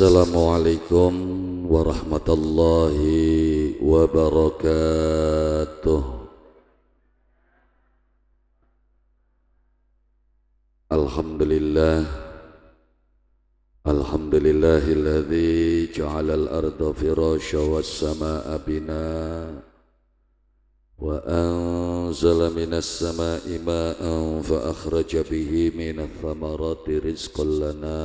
Assalamualaikum warahmatullahi wabarakatuh Alhamdulillah Alhamdulillahilladzi ja'ala al-arda firasha was-samaa'a binaa وأنزل من السماء ماء فأخرج به من الثمرات رزقا لنا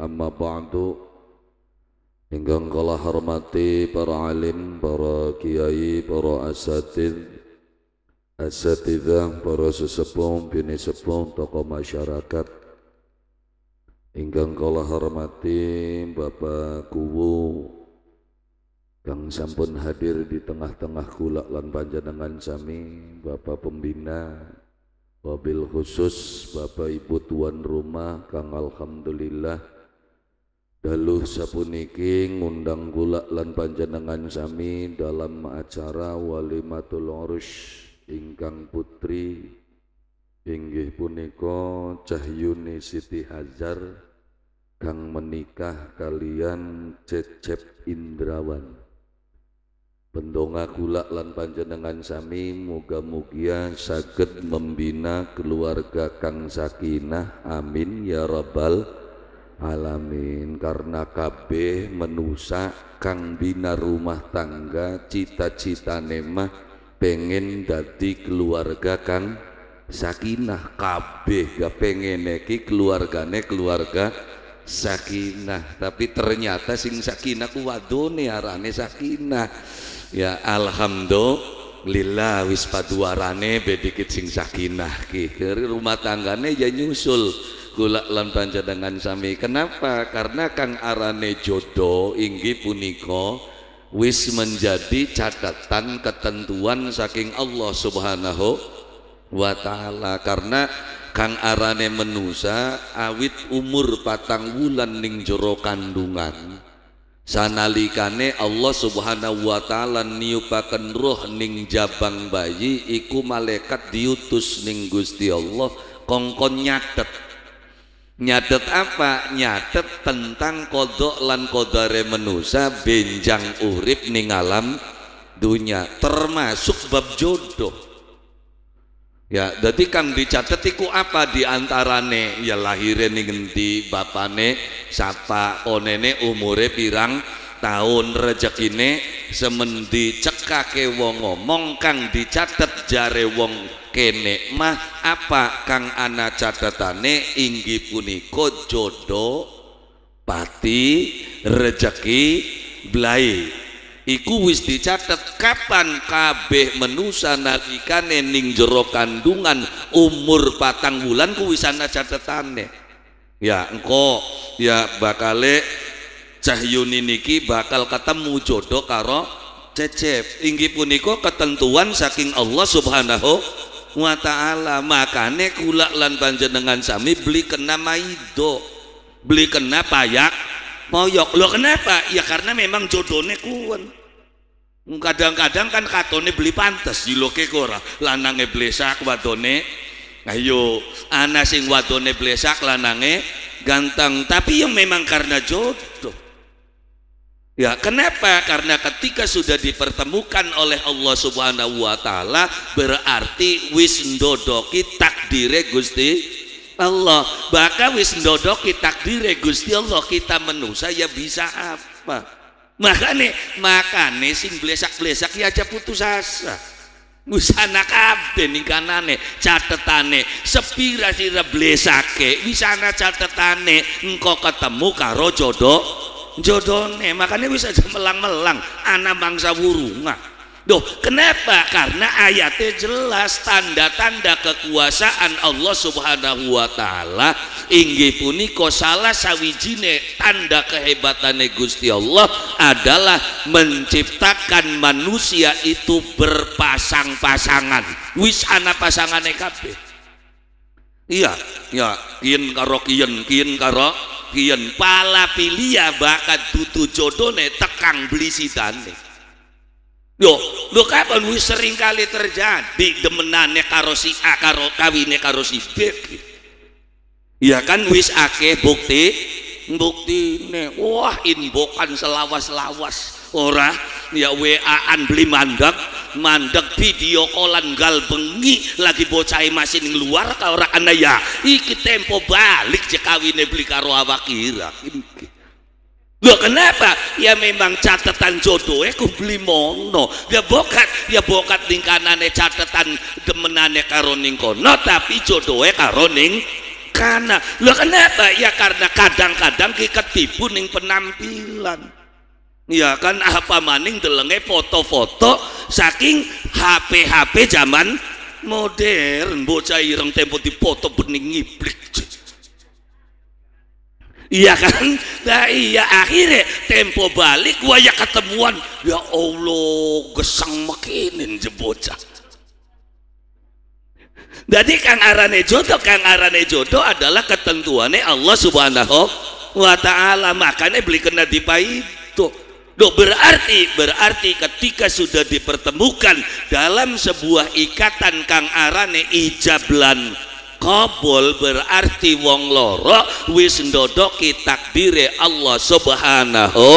amma ba'du Ingkang kala hormati para alim, para kiai, para asatid Asatidah, para sesepuh, bini sepuh, tokoh masyarakat Ingkang kala hormati Bapak Kuwu Kang sampun hadir di tengah-tengah kulak lan panjenengan sami Bapak pembina wabil khusus Bapak Ibu tuan rumah Kang alhamdulillah Daluh sapuniki ngundang kula lan panjenengan sami dalam acara walimatul urus ingkang putri inggih puniko Cahyuni Siti Hajar kang menikah kalian Cecep Indrawan. Pendonga kula lan panjenengan sami moga mugia saged membina keluarga Kang Sakinah. Amin ya rabbal alamin karena kabeh menusa kang bina rumah tangga cita cita nemah pengen dadi keluarga kang sakinah kabeh gak pengen neki keluargane keluarga sakinah tapi ternyata sing sakinah ku wadone arane sakinah ya alhamdulillah wis paduarane arane bedikit sing sakinah ki rumah tanggane ya nyusul Gulak lan panjenengan sami kenapa karena kang arane jodoh inggi puniko wis menjadi catatan ketentuan saking Allah Subhanahu wa taala karena kang arane menusa awit umur patang wulan ning jero kandungan sanalikane Allah Subhanahu wa taala niupakan roh ning jabang bayi iku malaikat diutus ning Gusti Allah kongkon nyatet nyatet apa nyatet tentang kodok lan kodare menusa benjang urip ning alam dunia termasuk bab jodoh ya jadi kang dicatet iku apa diantarane ya lahirnya nih ngenti bapane sapa onene umure pirang tahun ini semendi cekake wong ngomong kang dicatet jare wong kene mah apa kang ana catatane inggi puniko jodoh pati rejeki belai. iku wis dicatat kapan kabeh menusa nalikane ning jero kandungan umur patang bulan ku wis catatane catetane ya engko ya bakale Cahyuni niki bakal ketemu jodoh karo cecep inggi puniko ketentuan saking Allah Subhanahu wa ta'ala makane kula lan panjenengan sami beli kena maido beli kena payak moyok lo kenapa ya karena memang jodohnya kuan hmm, kadang-kadang kan katone beli pantas di jiloke kora lanange blesak wadone ayo nah, ana sing wadone blesak lanange ganteng tapi yang memang karena jodoh Ya, kenapa? Karena ketika sudah dipertemukan oleh Allah Subhanahu wa taala berarti wis ndodoki takdire Gusti Allah. Maka wis ndodoki takdire Gusti Allah kita manusia ya bisa apa? Makane makane sing blesak-blesak ya aja putus asa. Wis ana kabeh ning kanane catetane sepira sira blesake wis ana catetane engko ketemu karo jodoh jodone makanya bisa melang-melang anak bangsa burunga Duh, kenapa? Karena ayatnya jelas tanda-tanda kekuasaan Allah Subhanahu wa taala inggih punika salah sawijine tanda kehebatane Gusti Allah adalah menciptakan manusia itu berpasang-pasangan. Wis anak pasangane kabeh iya ya kian karo kian kian karo kian pala pilia bakat tutu jodone tekang beli sidane yo lo kapan wis sering kali terjadi demenane karo si A karo kawine karo si B ya kan wis akeh bukti bukti ne wah inbokan selawas selawas ora ya wa an beli mandak mandek video kolan gal bengi lagi bocah masih ngeluar kau orang anda ya iki tempo balik je nebeli beli karo awak kira Loh kenapa? Ya memang catatan jodoh aku beli mono. Ya bokat, ya bokat lingkanane catatan demenane karo kono tapi jodoh karo karena. kana. kenapa? Ya karena kadang-kadang kita tipu ning penampilan. Ya kan apa maning delenge foto-foto saking HP-HP zaman modern bocah ireng tempo dipoto bening iblik iya kan nah iya akhirnya tempo balik waya ketemuan ya Allah gesang makinin je bocah jadi kang arane jodoh kang arane jodoh adalah ketentuannya Allah subhanahu wa ta'ala makanya beli kena dipahit itu Do berarti berarti ketika sudah dipertemukan dalam sebuah ikatan kang arane ijablan kabul berarti wong loro wis ndodoki takdire Allah subhanahu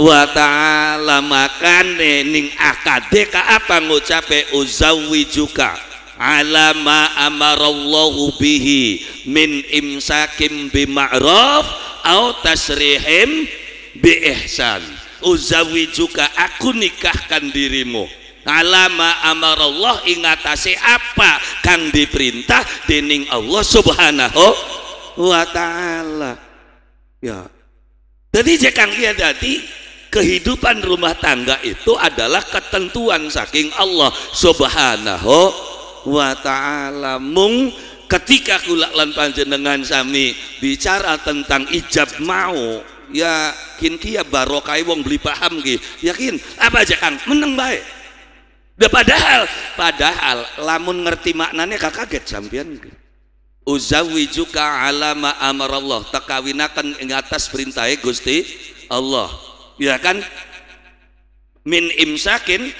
wa ta'ala makane ning akade ka apa ngucape uzawi juga alama amarallahu bihi min imsakim bima'ruf au tasrihim bi ihsan Uzawi juga aku nikahkan dirimu alama amar Allah ingatasi apa kang diperintah dening Allah subhanahu wa ta'ala ya jadi jekang dia tadi kehidupan rumah tangga itu adalah ketentuan saking Allah subhanahu wa ta'ala mung ketika kulak lan panjenengan sami bicara tentang ijab mau ya yakin kia ya barokai wong beli paham ki yakin apa aja kang menang baik da padahal padahal lamun ngerti maknanya kak kaget sampean uzawijuka alama Allah takawinakan ing atas perintah gusti Allah ya kan min imsakin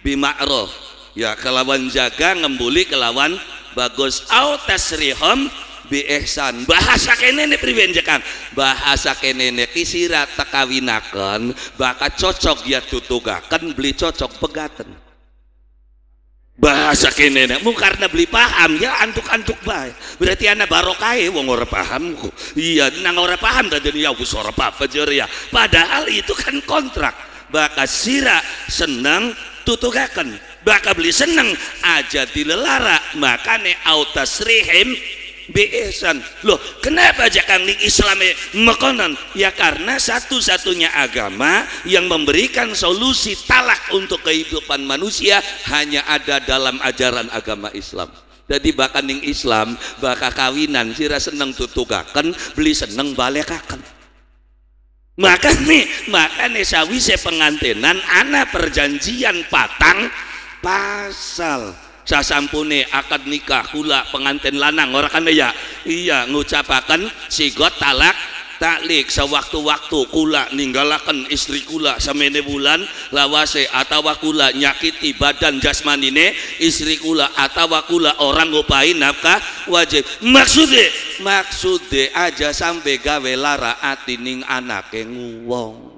bima'ruf ya kelawan jaga ngembuli kelawan bagus au tasrihom biehsan bahasa kene priwenjekan bahasa kene kisira takawinakan bakat cocok ya tutugakan beli cocok pegaten bahasa kene mu karena beli paham ya antuk-antuk baik berarti anak barokai e wong ora paham ku iya nang ora paham tadi ya wis ora apa ya padahal itu kan kontrak baka sira seneng tutugakan bakal beli seneng aja dilelara makane autasrihim beesan loh kenapa jakangling Islam e mekonan ya karena satu-satunya agama yang memberikan solusi talak untuk kehidupan manusia hanya ada dalam ajaran agama Islam jadi bahkan ning Islam bahkan kawinan sira seneng tutugaken beli seneng balekaken maka nih maka nih sawise pengantinan anak perjanjian patang pasal sasampune akad nikah kula pengantin lanang ora kan ya iya ngucapaken sigot talak taklik sewaktu-waktu kula ninggalakan istri kula semene bulan lawase atawa kula nyakiti badan jasmanine istri kula atawa kula orang ngupain nafkah wajib maksude maksude aja sampai gawe lara ati ning anake nguwong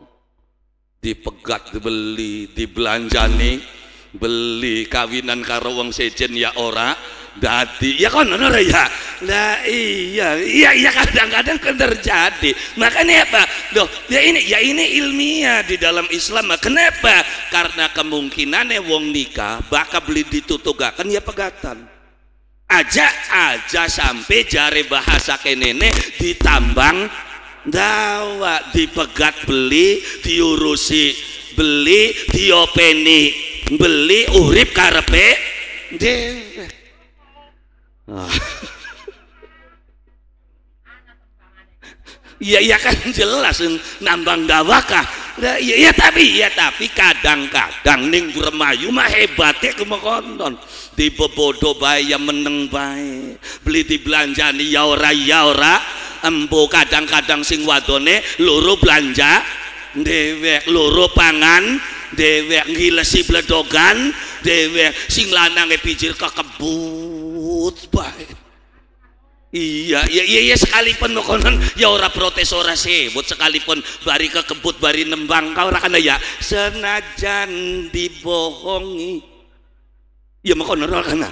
dipegat dibeli dibelanjani beli kawinan karo wong sejen ya ora dadi ya kan bener ya nah iya iya iya kadang-kadang kan terjadi makanya apa loh ya ini ya ini ilmiah di dalam Islam kenapa karena kemungkinannya wong nikah bakal beli ditutugakan ya pegatan aja aja sampai jari bahasa kenene ditambang dawa dipegat beli diurusi beli diopeni beli urip karepe dewe oh. Ah. iya iya kan jelas nambang gawaka. nah, iya, ya, tapi iya tapi kadang-kadang ning remayu mah hebat ya kemekonton di bebodo bayi yang meneng bayi beli di belanja ya ora ya ora embo kadang-kadang sing wadone loro belanja dewek loro pangan dewek ngilesi bledogan dewek sing lanang pijir kekebut bae Iya, iya, iya, iya sekalipun konon ya ora protes ora sebut sekalipun bari kekebut bari nembang kau rakan ya senajan dibohongi. iya mokonan rakan kana.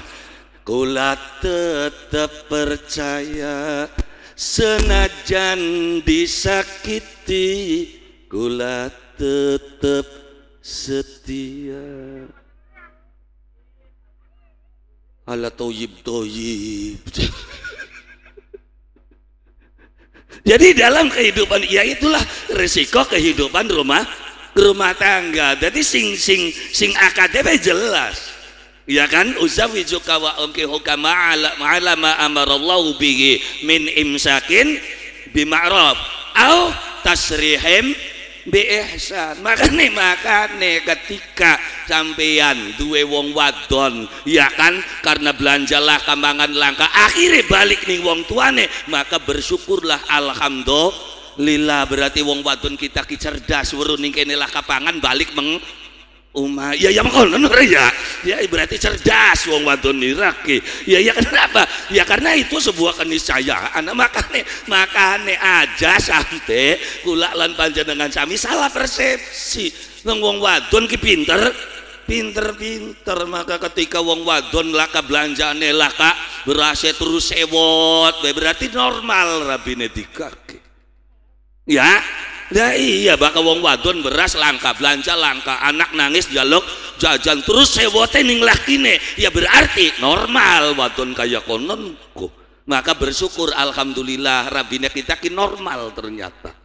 Kula tetap percaya senajan disakiti kula tetap setia ala toyib toyib jadi dalam kehidupan ya itulah risiko kehidupan rumah rumah tangga jadi sing sing sing akadnya jelas ya kan uzawijuka wa ankihuka ala ma'ala ma amarallahu bihi min imsakin bima'ruf au tasrihim besan makane makane ketika sampean dua wong wadon ya kan karena belanjalah kambangan langka akhirnya balik nih wong tuane maka bersyukurlah alhamdulillah berarti wong wadon kita kicerdas cerdas weruning kene lah kapangan balik meng Uma, ya ya mengkonon ya. Ya berarti cerdas wong wadon niraki. Ya ya kenapa? Ya karena itu sebuah keniscayaan. Nah, makane makane aja sante, kulak lan dengan sami salah persepsi. Nang wong wadon ki pinter, pinter-pinter maka ketika wong wadon laka belanjane laka berasa terus sewot berarti normal rabine dikake ya Nah iya bakal wong wadon beras langka belanja langka anak nangis jaluk jajan terus sewote ning lakine ya berarti normal wadon kaya kononku maka bersyukur alhamdulillah rabine kita ki normal ternyata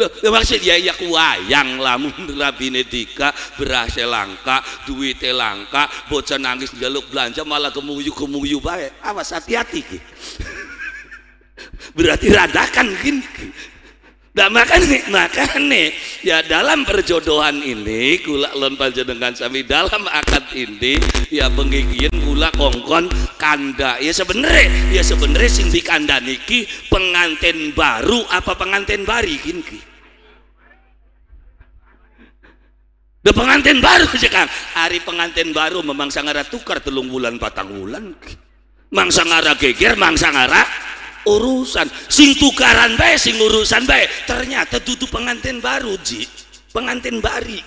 Loh, ya maksud ya ya kuayang lamun rabine dika beras langka duit langka bocah nangis jaluk belanja malah kemuyu kemuyu baik awas hati-hati berarti radakan gini Nah makanya, nih ya dalam perjodohan ini gula lon panjenengan sami dalam akad ini ya pengigian gula kongkon kanda ya sebenarnya ya sebenarnya sindik kanda niki pengantin baru apa pengantin bari kin de pengantin baru sekarang hari pengantin baru memang sangara tukar telung bulan patang bulan mangsa ngara geger mangsa ngara urusan sing tukaran baik sing urusan baik ternyata tutup pengantin baru ji pengantin bari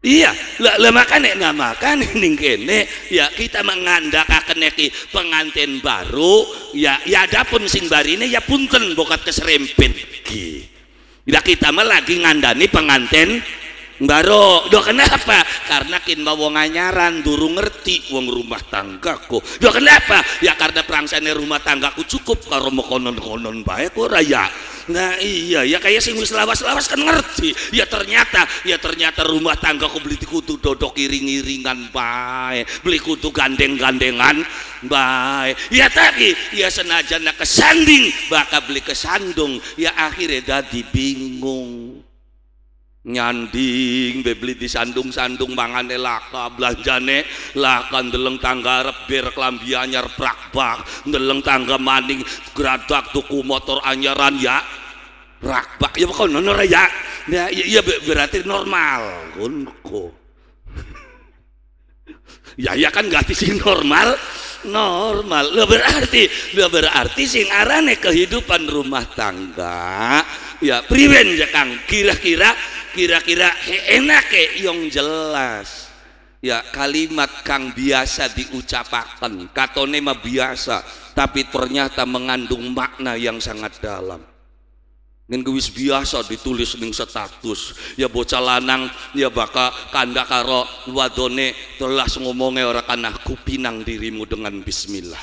iya lah lah makane nggak makan nih kene ya kita mengandalkan iki pengantin baru ya ya pun sing ini, ya punten bokat keserempet ki Ya kita malah lagi ngandani pengantin baru do kenapa karena kin bawa nganyaran durung ngerti uang rumah tanggaku do kenapa ya karena sana rumah tanggaku cukup kalau mau konon-konon baik raya nah iya ya kayak sing wis lawas-lawas kan ngerti ya ternyata ya ternyata rumah tangga tanggaku beli kutu dodok iring-iringan baik beli kutu gandeng-gandengan baik ya tapi ya senajan kesanding bakal beli kesandung ya akhirnya dadi bingung nyanding bebeli di sandung sandung mangane laka belanjane laka ndeleng tangga rebir klambi anyar bak ndeleng tangga maning geradak tuku motor anyaran ya repak-bak ya kok nono ya ya iya, iya berarti normal gunko ya ya kan gak sing normal normal lo berarti lo berarti sing arane kehidupan rumah tangga ya priwen ya kang kira-kira kira-kira enak ya yang jelas ya kalimat kang biasa diucapakan katone mah biasa tapi ternyata mengandung makna yang sangat dalam Ning biasa ditulis dengan status. Ya bocah lanang ya baka kanda karo wadone telah ngomongnya orang anak kupinang dirimu dengan bismillah.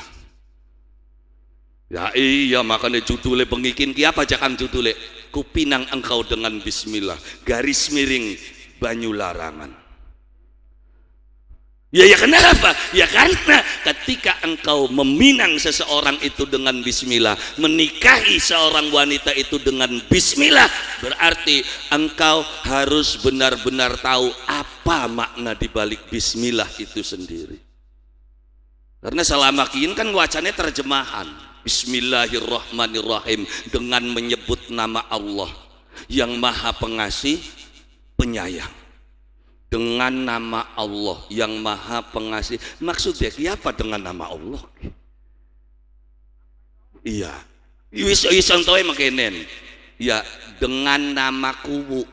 Ya iya makanya judulnya pengikin ki apa jakan judulnya? Kupinang engkau dengan bismillah. Garis miring banyu larangan. Ya ya kenapa? Ya karena ketika engkau meminang seseorang itu dengan bismillah, menikahi seorang wanita itu dengan bismillah, berarti engkau harus benar-benar tahu apa makna dibalik bismillah itu sendiri. Karena selama kiin kan wacannya terjemahan Bismillahirrahmanirrahim dengan menyebut nama Allah yang maha pengasih penyayang dengan nama Allah yang maha pengasih maksudnya siapa dengan nama Allah iya wis wis ya dengan nama kubu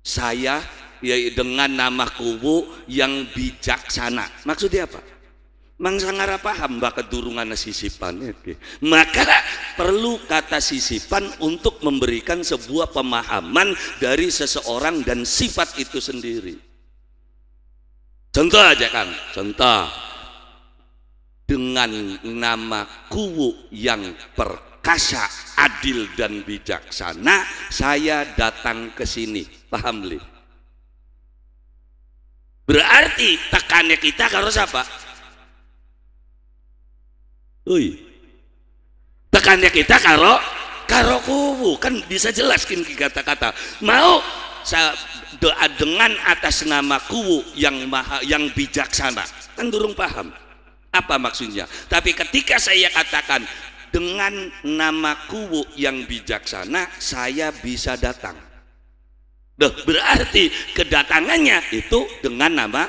saya ya dengan nama kubu yang bijaksana maksudnya apa Mangsangara paham bahwa kedurungan sisipan okay. maka perlu kata sisipan untuk memberikan sebuah pemahaman dari seseorang dan sifat itu sendiri contoh aja kan? contoh dengan nama kuwu yang perkasa adil dan bijaksana saya datang ke sini paham li berarti tekannya kita harus apa Ui. Tekannya kita karo karo kubu kan bisa jelaskan kata-kata. Mau doa dengan atas nama kubu yang maha yang bijaksana kan durung paham apa maksudnya tapi ketika saya katakan dengan nama kubu yang bijaksana saya bisa datang Duh, berarti kedatangannya itu dengan nama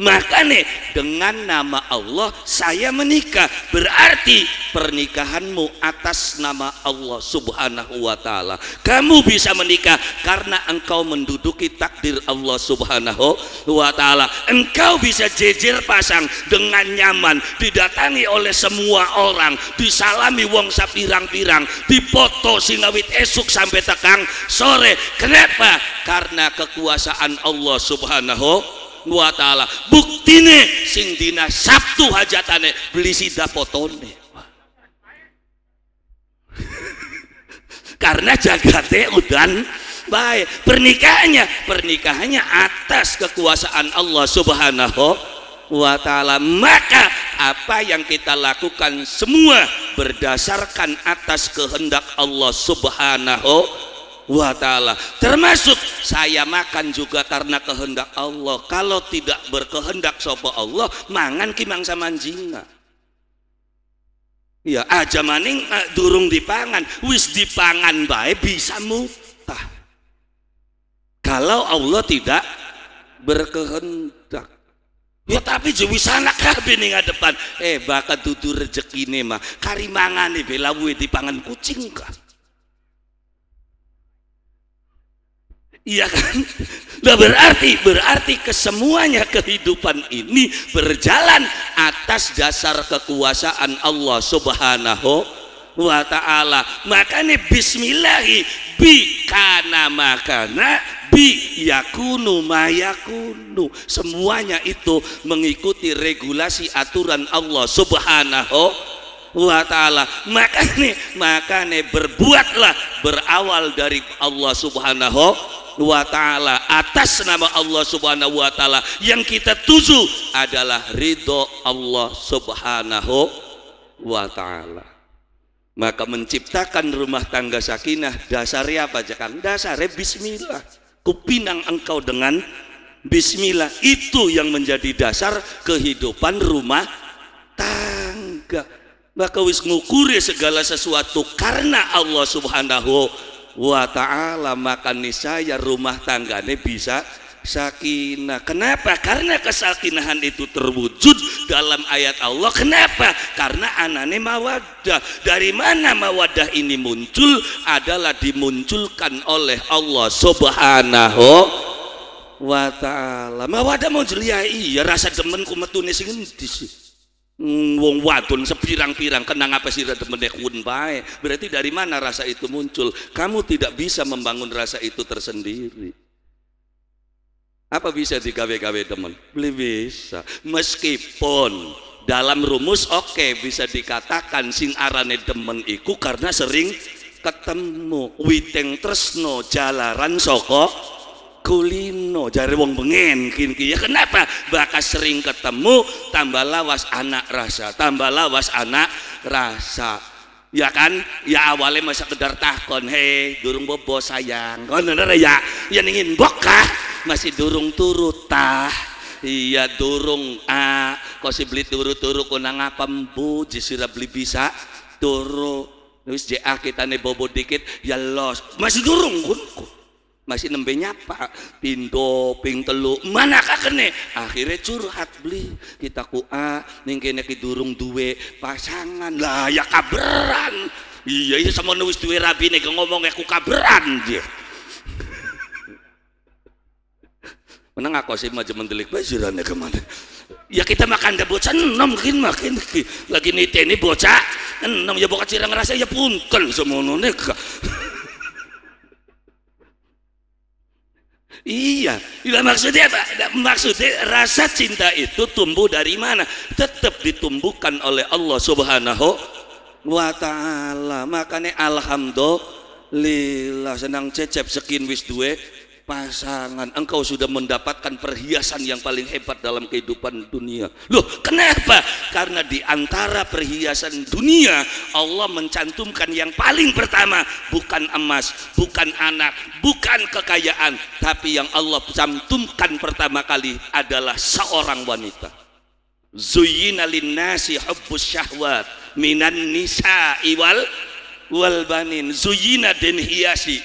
maka nih dengan nama Allah saya menikah. Berarti pernikahanmu atas nama Allah subhanahu wa ta'ala. Kamu bisa menikah karena engkau menduduki takdir Allah subhanahu wa ta'ala. Engkau bisa jejer pasang dengan nyaman. Didatangi oleh semua orang. Disalami wong sapirang-pirang. Dipoto singawit esuk sampai tekang sore. Kenapa? Karena kekuasaan Allah subhanahu wa ta'ala buktine sing dina Sabtu hajatane beli sida potone karena jagate udan baik pernikahannya pernikahannya atas kekuasaan Allah subhanahu wa ta'ala maka apa yang kita lakukan semua berdasarkan atas kehendak Allah subhanahu wa ta'ala termasuk saya makan juga karena kehendak Allah kalau tidak berkehendak sopo Allah mangan kimang sama anjinga ya aja maning eh, durung dipangan wis dipangan baik bisa mutah kalau Allah tidak berkehendak ya tapi jewi sanak kabeh nih depan eh bakat rezeki ini mah karimangan nih bela dipangan kucing kah Iya kan? Nah berarti, berarti kesemuanya kehidupan ini berjalan atas dasar kekuasaan Allah subhanahu wa ta'ala. Makanya bismillahi bi kana makana bi yakunu mayakunu. Semuanya itu mengikuti regulasi aturan Allah subhanahu wa ta'ala makanya makanya berbuatlah berawal dari Allah subhanahu wa ta'ala atas nama Allah subhanahu wa ta'ala yang kita tuju adalah ridho Allah subhanahu wa ta'ala maka menciptakan rumah tangga sakinah dasarnya apa jangan dasarnya bismillah kupinang engkau dengan bismillah itu yang menjadi dasar kehidupan rumah tangga maka wis ngukuri segala sesuatu karena Allah subhanahu wa ta'ala maka niscaya rumah tanggane bisa sakinah. Kenapa? Karena kesakinahan itu terwujud dalam ayat Allah. Kenapa? Karena anane mawadah. Dari mana mawadah ini muncul? Adalah dimunculkan oleh Allah Subhanahu wa ta'ala. Mawadah muncul ya iya rasa demen kumetunis ini disini Mm, wong wadon sepirang-pirang kenang apa sih wun bae berarti dari mana rasa itu muncul kamu tidak bisa membangun rasa itu tersendiri apa bisa di KW-KW teman? Beli bisa meskipun dalam rumus oke okay, bisa dikatakan sing arane demen iku karena sering ketemu witeng tresno jalaran soko kulino jari wong bengen kini ya kenapa bakal sering ketemu tambah lawas anak rasa tambah lawas anak rasa ya kan ya awalnya masa kedar takon hei durung bobo sayang kan bener ya yang ingin bokah masih durung turut tah iya durung ah. kau si beli turu turu nang apa mbu jisira beli bisa turu terus ja kita nih bobo dikit ya los masih durung kun, kun masih nembe nyapa pintu ping telu mana kakene akhirnya curhat beli kita kua ning kene ki durung duwe pasangan lah ya kabran iya iya sama nulis duwe rabi nih ngomong aku ku dia menang aku sih macam mendelik bajurannya kemana ya kita makan ada bocah enam mungkin makin lagi nite ini bocah enam ya bocah cireng ngerasa ya punten semua nih Iya, tidak maksudnya tidak nah, maksudnya rasa cinta itu tumbuh dari mana? Tetap ditumbuhkan oleh Allah Subhanahu wa taala. Makanya alhamdulillah senang cecep sekin wis duwe pasangan engkau sudah mendapatkan perhiasan yang paling hebat dalam kehidupan dunia loh kenapa karena di antara perhiasan dunia Allah mencantumkan yang paling pertama bukan emas bukan anak bukan kekayaan tapi yang Allah cantumkan pertama kali adalah seorang wanita zuyina linnasi hubbus syahwat minan nisa iwal walbanin banin zuyina dan hiasi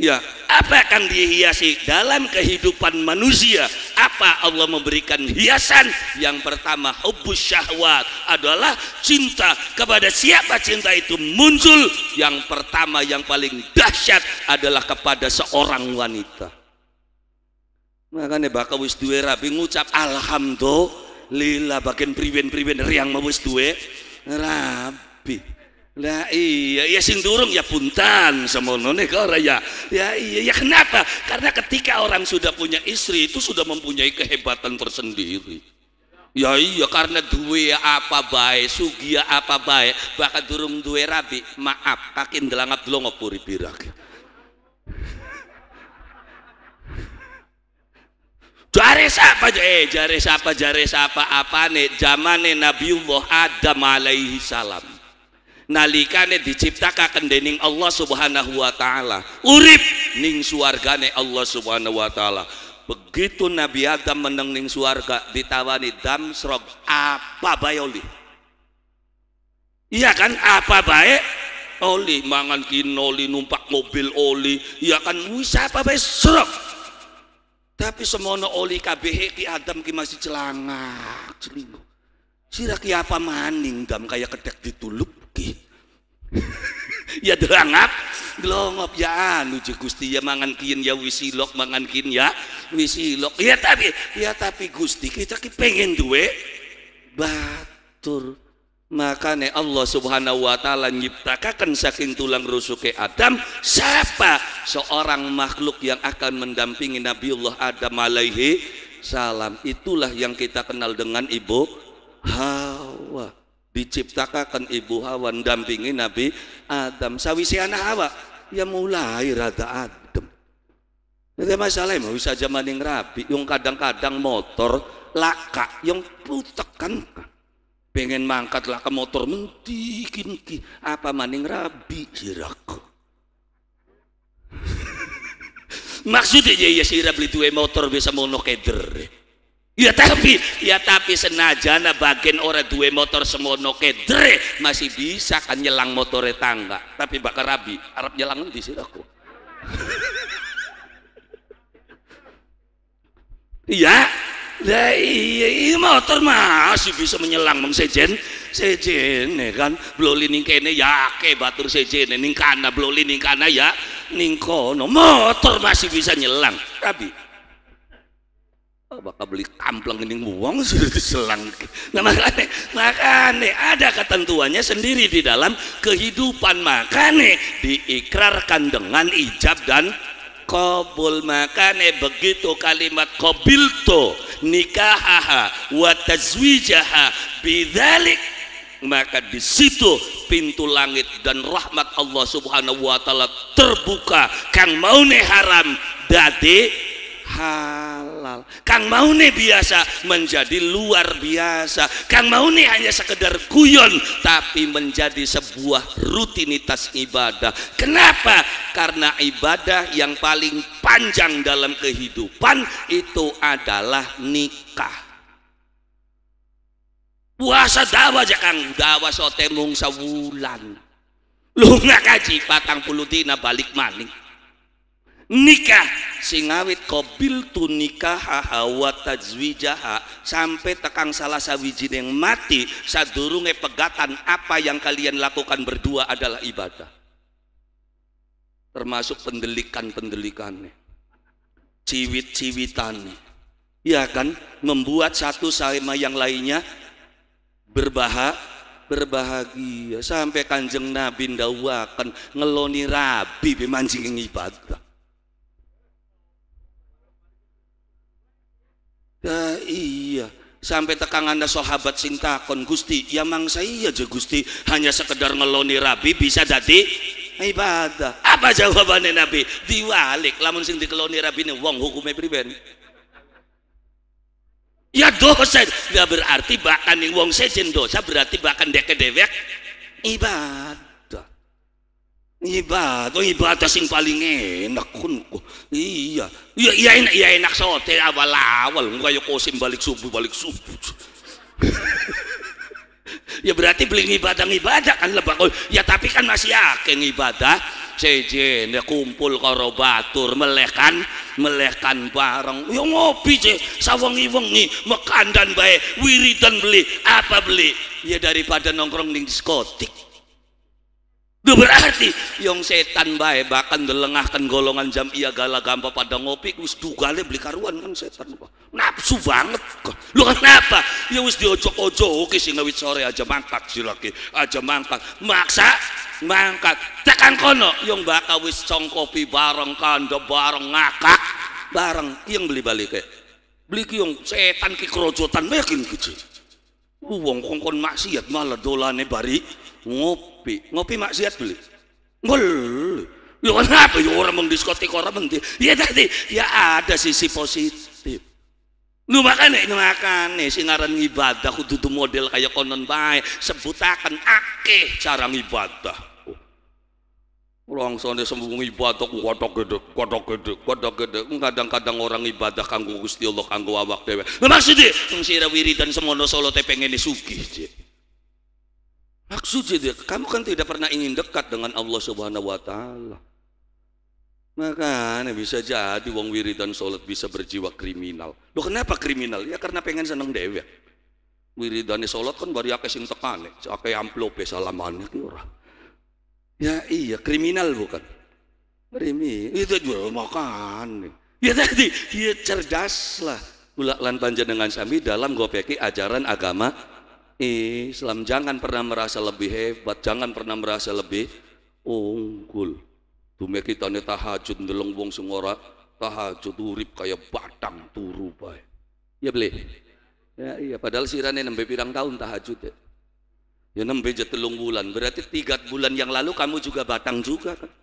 Ya, apa akan dihiasi dalam kehidupan manusia? Apa Allah memberikan hiasan? Yang pertama, hubus syahwat adalah cinta kepada siapa cinta itu muncul. Yang pertama yang paling dahsyat adalah kepada seorang wanita. Makanya bakal wis duwe rabi ngucap alhamdulillah bagian priwen-priwen riang wis duwe rabi. Lah iya, ya sing durung ya puntan semono nih ya. Ya iya, ya kenapa? Karena ketika orang sudah punya istri itu sudah mempunyai kehebatan tersendiri. Ya iya, karena duwe apa baik, sugia apa baik, bahkan durung duwe rabi, maaf, kakin delangat dulu ngopuri birak. Jare siapa eh jare siapa jare siapa apa nih zamane Nabiullah Adam alaihi salam nalikane diciptakan dening Allah Subhanahu wa taala urip ning suargane Allah Subhanahu wa taala begitu Nabi Adam meneng ning suarga ditawani damsrog apa bae oli iya kan apa baik oli mangan kinoli numpak mobil oli iya kan wis apa baik srog tapi semono oli kabeh ki Adam ki masih celangak celingo sira ki apa maning dam kaya kedek dituluk Iya ya derangap gelongop ya anu je Gusti ya mangan kin ya wisilok mangan kin ya wisilok ya tapi ya tapi Gusti kita ki pengen duwe batur makanya Allah subhanahu wa ta'ala nyiptakan saking tulang rusuk Adam siapa seorang makhluk yang akan mendampingi Nabi Allah Adam alaihi salam itulah yang kita kenal dengan ibu Hawa diciptakan ibu Hawa dampingi Nabi Adam sawisi anak Hawa ya mulai rada adem itu masalah mau bisa zaman yang rapi yang kadang-kadang motor laka yang putek kan pengen mangkat laka motor menti ki apa maning rabi sirak maksudnya iya, ya sirap dua motor bisa mau keder ya tapi ya tapi senajana bagian orang dua motor semua kedre masih bisa kan nyelang motor tangga tapi bakal rabi Arab nyelang di sini aku iya lah iya, iya, motor masih bisa menyelang mong sejen sejene kan belum lining kene ya ke batur sejen ning kana belum lining kana ya ning kono motor masih bisa nyelang rabi bakal beli tamplang ini uang sudah diselang nah makanya, makanya ada ketentuannya sendiri di dalam kehidupan makanya diikrarkan dengan ijab dan kabul makane begitu kalimat kobilto nikahaha wa tazwijaha maka di situ pintu langit dan rahmat Allah Subhanahu wa taala terbuka kang maune haram dadi haram halal Kang nih biasa menjadi luar biasa Kang nih hanya sekedar guyon tapi menjadi sebuah rutinitas ibadah kenapa? karena ibadah yang paling panjang dalam kehidupan itu adalah nikah puasa dawa aja kang dawa sotemung sebulan lu ngakaji patang puluh balik maling nikah sing awit qabil tu nikah, hawa tajwijaha sampai tekang salah sawiji yang mati sadurunge pegatan apa yang kalian lakukan berdua adalah ibadah termasuk pendelikan-pendelikannya ciwit ciwitan ya kan membuat satu sama yang lainnya berbahak berbahagia sampai kanjeng Nabi ndawakan ngeloni rabi memancing ibadah Nah, iya sampai tekang anda sahabat cinta kon gusti ya mangsa iya je gusti hanya sekedar ngeloni rabi bisa jadi ibadah apa jawabannya nabi diwalik lamun sing dikeloni rabi ini wong hukumnya priben ya dosa nggak berarti bahkan yang wong sejen dosa berarti bahkan deke dewek ibadah Ibat, oh ibat sing paling enak kun ko. Iya, iya iya enak, iya enak sote awal-awal yuk kosim balik subuh balik subuh. ya berarti beli ibadah ibadah kan lebak oh, ya tapi kan masih akeh ibadah sejen ya kumpul karo batur melekan, melekan bareng ya ngopi je sawengi wengi dan bae wiridan beli apa beli ya daripada nongkrong di diskotik itu berarti yang setan baik bahkan delengahkan golongan jam ia galak gampa pada ngopi wis dugale beli karuan kan setan nafsu banget lu kenapa ya wis diojok ojo oke sih ngawit sore aja mangkat si laki aja mangkat maksa mangkat tekan kono yang bakal wis cong kopi bareng kanda bareng ngakak bareng yang beli balik ke ya? beli ki yang setan ki kerojotan mekin kecil uang kongkon maksiat malah dolane bari ngopi ngopi ngopi maksiat beli ngol ya kenapa ya orang mengdiskotik orang menti ya tadi ya ada sisi positif lu makan nih makan nih sinaran ibadah kudu model kayak konon baik sebutakan akeh cara ibadah Langsung sembunyi ibadah kuatok gede, kuatok gede, kuatok gede. Kadang-kadang orang ibadah kanggo Gusti Allah kanggo awak dewa. Maksudnya, maksude sing dan semua semono solo pengen sugi. Maksudnya kamu kan tidak pernah ingin dekat dengan Allah Subhanahu wa taala. Makanya bisa jadi wong wiridan sholat bisa berjiwa kriminal. Loh kenapa kriminal? Ya karena pengen seneng dewe. wiridan sholat kan bari akeh sing tekane, akeh amplope salamane ki ora. Ya iya, kriminal bukan. Krimi, itu juga makan. Ya tadi, ya cerdas lah Ulak lan panjenengan sami dalam gopeki ajaran agama Islam jangan pernah merasa lebih hebat, jangan pernah merasa lebih unggul. Dume kita ini tahajud ndeleng wong sing ora tahajud urip kaya batang turu bae. Ya beli. Ya iya padahal sirane nembe pirang tahun tahajud ya. Ya nembe je telung bulan, berarti tiga bulan yang lalu kamu juga batang juga kan.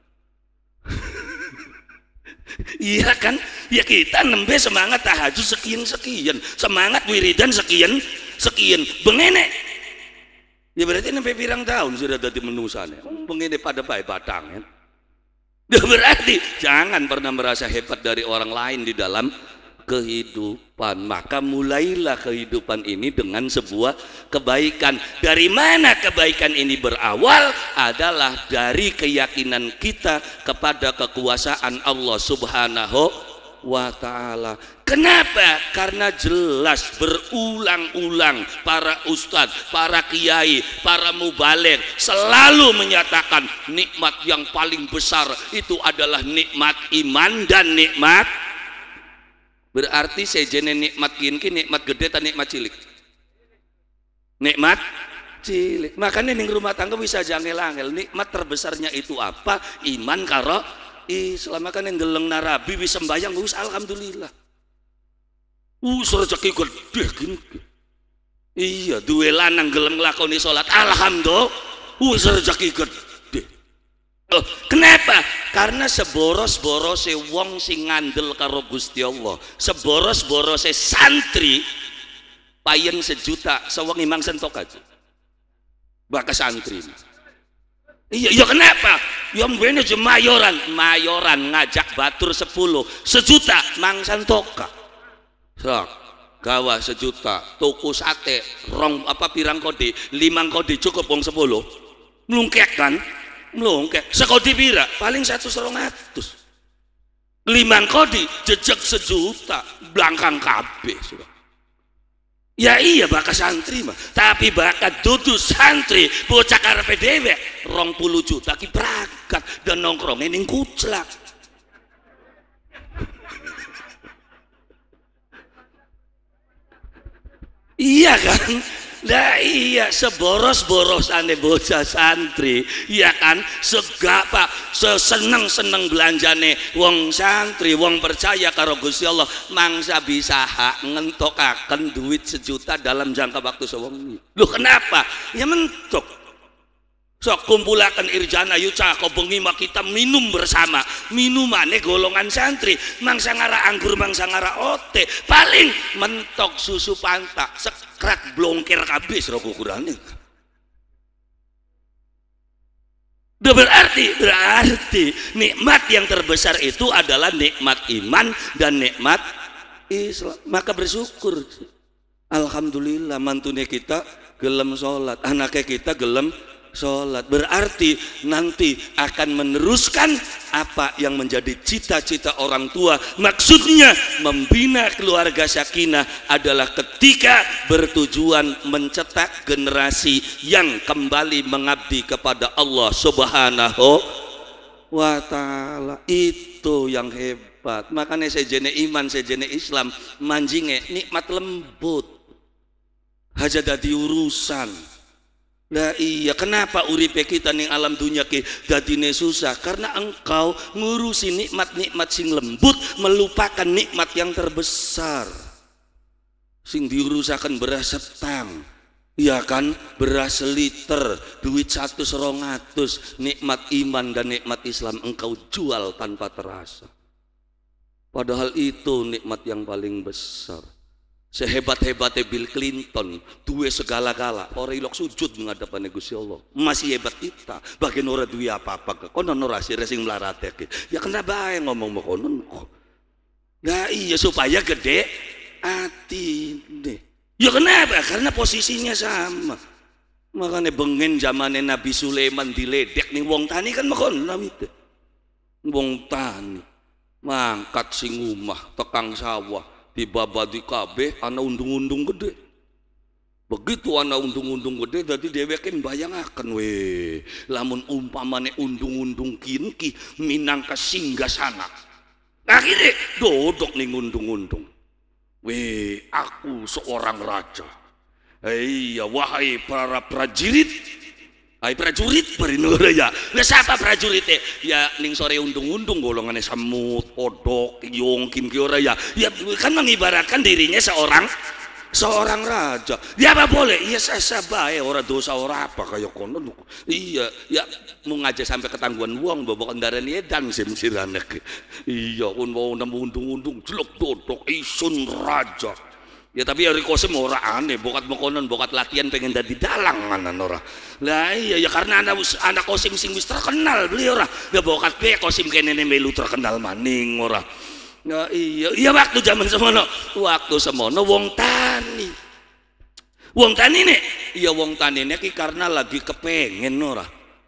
Iya kan? Ya kita nembe semangat tahajud sekian-sekian, semangat wiridan sekian sekian bengene ya berarti sampai pirang tahun sudah dati menusannya bengene pada baik batang ya. ya berarti jangan pernah merasa hebat dari orang lain di dalam kehidupan maka mulailah kehidupan ini dengan sebuah kebaikan dari mana kebaikan ini berawal adalah dari keyakinan kita kepada kekuasaan Allah subhanahu wa taala. Kenapa? Karena jelas berulang-ulang para ustadz, para kiai, para mubalik selalu menyatakan nikmat yang paling besar itu adalah nikmat iman dan nikmat berarti sejene nikmat kini, nikmat gede dan nikmat cilik nikmat cilik makanya nih rumah tangga bisa jangel-angel nikmat terbesarnya itu apa iman karo Ih, eh, selama kan yang geleng narabi bisa sembahyang wis alhamdulillah. Wis rezeki gede gini. Iya, duwe lanang gelem nglakoni sholat alhamdulillah. Wis rezeki gede. oh, kenapa? Karena seboros-borose wong sing ngandel karo Gusti Allah, seboros-borose santri payen sejuta sewang imang sentok aja. Bakas santri. Ini. Iya, iya kenapa? Ya mbene je mayoran, mayoran ngajak batur 10, sejuta mangsan toka. Sok, ya, gawa sejuta, toko sate, rong apa pirang kode, limang kode cukup wong 10. Mlungkek kan? Mlungkek. Sekodi pira? Paling 100 200. Limang kodi jejak sejuta, blangkang kabeh Sok. Ya iya bakat santri mah, tapi bakat dudu santri bocah karepe dhewe 20 juta ki berangkat dan nongkrong ning kuclak. iya kan? Lah iya seboros-boros ane bocah santri, iya kan? segapa seseneng-seneng belanjane wong santri, wong percaya karo Gusti Allah, mangsa bisa hak ngentokaken duit sejuta dalam jangka waktu sewengi. lu kenapa? Ya mentok sok kumpulakan irjana yuca kau pengima kita minum bersama minumane golongan santri mangsa ngara anggur mangsa ngara ote paling mentok susu panta sekrat blongker habis rokok kurangnya Duh berarti berarti nikmat yang terbesar itu adalah nikmat iman dan nikmat Islam maka bersyukur Alhamdulillah mantunya kita gelem sholat anaknya kita gelem sholat berarti nanti akan meneruskan apa yang menjadi cita-cita orang tua maksudnya membina keluarga sakinah adalah ketika bertujuan mencetak generasi yang kembali mengabdi kepada Allah subhanahu wa ta'ala itu yang hebat makanya sejene iman sejene islam manjingnya nikmat lembut hajat dadi urusan Nah iya kenapa uripe kita nih alam dunia ke dadine susah karena engkau ngurusi nikmat-nikmat sing lembut melupakan nikmat yang terbesar sing diurusakan beras setang ya kan beras liter duit satu serongatus nikmat iman dan nikmat Islam engkau jual tanpa terasa padahal itu nikmat yang paling besar Sehebat-hebatnya Bill Clinton, duwe segala-gala, orang ilok sujud menghadapan negosi Allah. Masih hebat kita, bagian orang duwe apa-apa, konon si resing melaratek. Ya kena yang ngomong mau konon. Nah iya supaya gede hati deh. Ya kenapa? Karena posisinya sama. Makanya bengen zamannya Nabi Sulaiman diledek nih wong tani kan makon itu. Wong tani mangkat sing umah, tekang sawah, dibabadi kabeh ana undung-undung gede begitu ana undung-undung gede dadi dheweke mbayangaken we lamun umpamane undung-undung kinki minang minangka singgasana akhirnya dodok ning undung-undung we aku seorang raja iya wahai para prajurit Ay prajurit perinura ya. Wes siapa prajurit Ya ning sore undung-undung golongannya semut, podok, yong, kim ora ya. Ya kan mengibaratkan dirinya seorang seorang raja. Ya apa boleh? Iya saya ya ora dosa ora apa kayak kono. Iya, ya mau ngajak sampai ketangguhan uang bawa kendaraan edan sim siranek. Iya, kun mau nemu undung-undung jelek dodok isun raja. Ya tapi ya Rikosim orang aneh, bokat mokonon bokat latihan pengen jadi dalang mana Nora? Lah iya ya karena anak anak Kosim sing wis terkenal beli ora. Ya bokat be Kosim kene melu terkenal maning ora. Ya iya, iya waktu zaman semono, waktu semono wong tani. Wong tani nih, iya wong tani nih ki karena lagi kepengen ora.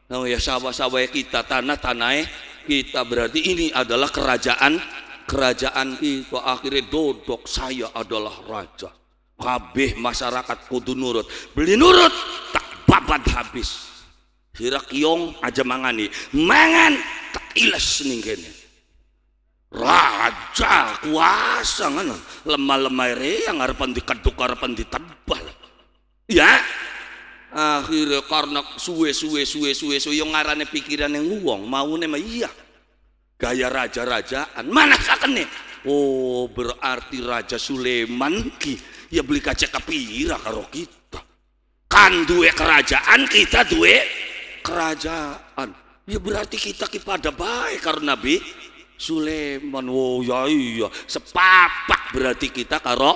oh ya sawah-sawah kita tanah tanah kita berarti ini adalah kerajaan kerajaan itu akhirnya dodok saya adalah raja kabeh masyarakat kudu nurut beli nurut tak babat habis hirak yong aja mangani mangan tak ilas ningkene raja kuasa kan lemah lemah yang harapan dikaduk harapan ditebal ya akhirnya karena suwe suwe suwe suwe suwe yang ngarane pikiran yang uang mau nema iya gaya raja-rajaan mana kakek nih oh berarti Raja Sulaiman ki ya beli kaca kapira karo kita kan duwe kerajaan kita duwe kerajaan ya berarti kita kepada baik karena Nabi Sulaiman oh ya iya sepapak berarti kita karo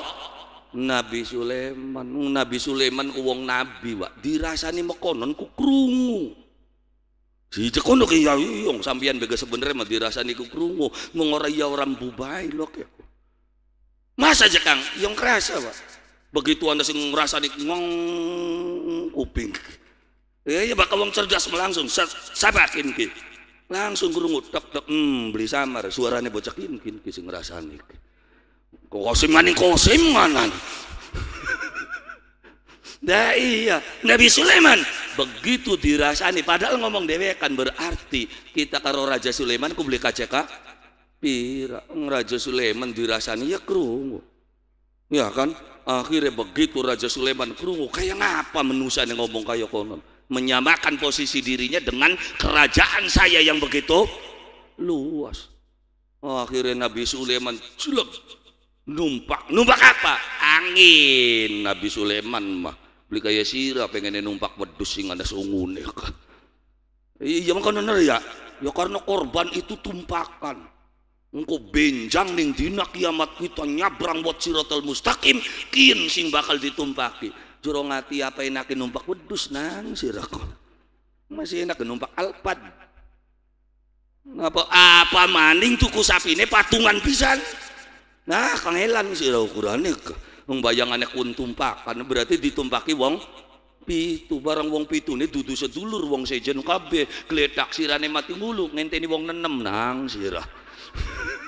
Nabi Sulaiman Nabi Sulaiman uang nabi wak dirasani mekonon ku krungu Dicekono ki ya yung iya, iya, sambian bega sebenarnya mah dirasani ku krungu, mung ora ya orang bubai lok ya. Mas aja Kang, yang kerasa, Pak. Begitu Anda sing ngrasani ngong kuping. Eh ya bakal iya, wong cerdas langsung sabakin ki. Langsung krungu tok tok hmm, beli samar suarane bocah kin kin ki sing ngrasani. Kosim maning kosim manan. Nah iya, Nabi Sulaiman begitu dirasani padahal ngomong dewe kan berarti kita karo Raja Sulaiman kubeli beli kaceka pira Raja Sulaiman dirasani ya kerungu. Ya kan? Akhirnya begitu Raja Sulaiman kerungu kayak ngapa manusia yang ngomong kayak konon menyamakan posisi dirinya dengan kerajaan saya yang begitu luas. Akhirnya Nabi Sulaiman sulap numpak numpak apa angin Nabi Sulaiman mah beli kaya sirah pengen numpak wedus sing ada ya kan. iya makan bener ya ya karena korban itu tumpakan Engkau benjang ning dina kiamat kita nyabrang buat sirotel mustaqim kin sing bakal ditumpaki jurong hati apa enakin numpak wedus nang siraku masih enak numpak alpad. apa apa maning tuku sapi ini patungan pisan nah kangelan sirah ukurannya nung bayangannya kun tumpak karena berarti ditumpaki wong pitu barang wong pitu ini dudu sedulur wong sejen kabe geledak sirane mati mulu ngenteni wong nenem nang sirah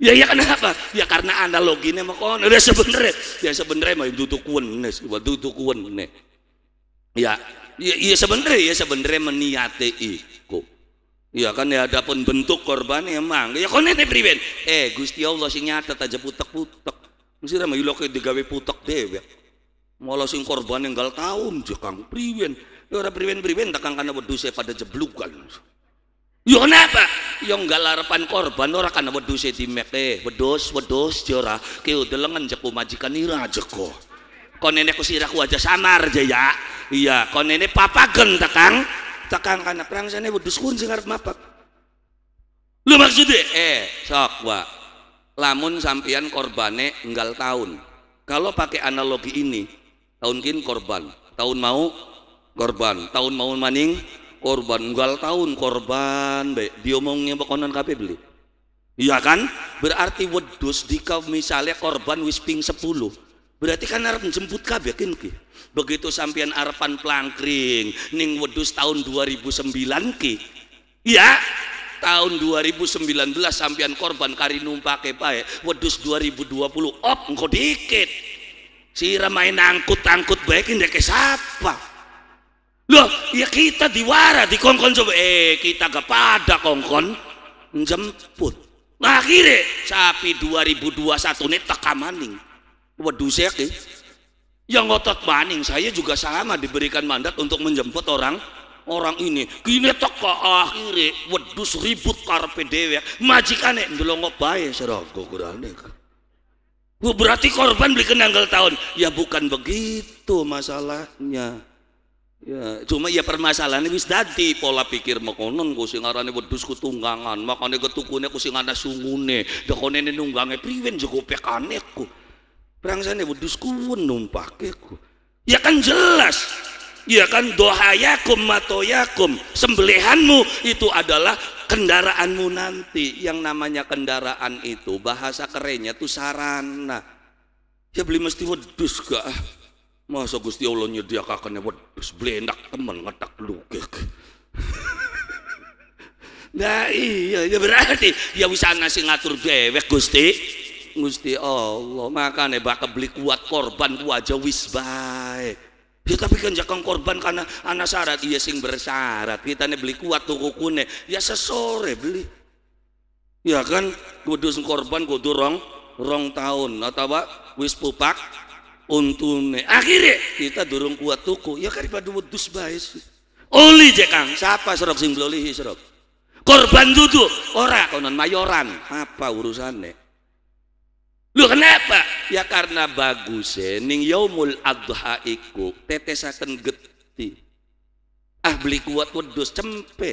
Ya ya kenapa? Ya karena analoginya mah kon Ya sebenernya, ya sebenernya mah duduk kuen nes, duduk kuen nih Ya, ya, sebenernya ya sebenernya ya, meniate ikut Iya kan ya ada pun bentuk korban emang ya, ya kon ente priben. Eh Gusti Allah sing nyatet aja putek-putek. Mesti ra mayu lek digawe putek dhewe. malah sing korban enggal je kang priben. Ya ora priben-priben takang kana wedhuse pada jeblugan. Ya kenapa? Ya enggak larepan korban ora kana di dimek eh wedhus wedhus je ora ki delengen jeko majikan ira jeko. Kon ene kusiraku aja samar aja ya. Iya, kon papa papagen takang takang kana perang sana wedus kun sing arep mapak lu maksudnya eh sok wa lamun sampian korbane enggal tahun kalau pakai analogi ini tahun kin korban tahun mau korban tahun mau maning korban enggal tahun korban baik diomongnya bekonan kape beli iya kan berarti wedus dikau misalnya korban wisping 10 berarti kan harus menjemput kabeh kin ki begitu sampean arepan plangkring ning wedus tahun 2009 ki ya tahun 2019 sampean korban kari numpake pae wedus 2020 op engko dikit si ramai nangkut angkut baik ke siapa loh ya kita diwara di kongkon coba eh kita kepada kongkon jemput nah, akhirnya sapi 2021 ini teka maning wedusnya ki yang ngotot maning saya juga sama diberikan mandat untuk menjemput orang orang ini kini tak ke akhirnya wedus ribut karpe dewe majikane ndelongo kurang serago gue berarti korban beli kenanggal tahun ya bukan begitu masalahnya Ya, cuma ya permasalahannya wis dadi pola pikir makonon gue sing arane wedhus kutunggangan tunggangan, makane ketukune ku sing ana sungune, dekone nunggange priwen jago pekaneku Perang sana kuwen numpak ku ya kan jelas ya kan dohayakum matoyakum sembelihanmu itu adalah kendaraanmu nanti yang namanya kendaraan itu bahasa kerennya itu sarana ya beli mesti wedus gak masa Gusti Allah wedus beli enak temen ngetak lugek Nah iya, ya berarti ya wisana ngasih ngatur dewek Gusti. Gusti Allah nih bakal beli kuat korban ku aja wis baik ya tapi kan jakang korban karena anak syarat iya sing bersyarat kita nih beli kuat tuku kune ya sesore beli ya kan kudu korban kudu rong rong tahun atau nah, apa wis pupak untune akhirnya kita durung kuat tuku ya kan pada wedus bais oli jekang siapa serok sing blolihi serok korban duduk ora konon mayoran apa urusannya Lu kenapa? Ya karena bagus eh. ning yaumul adha iku tetesaken geti. Ah beli kuat wedus cempe.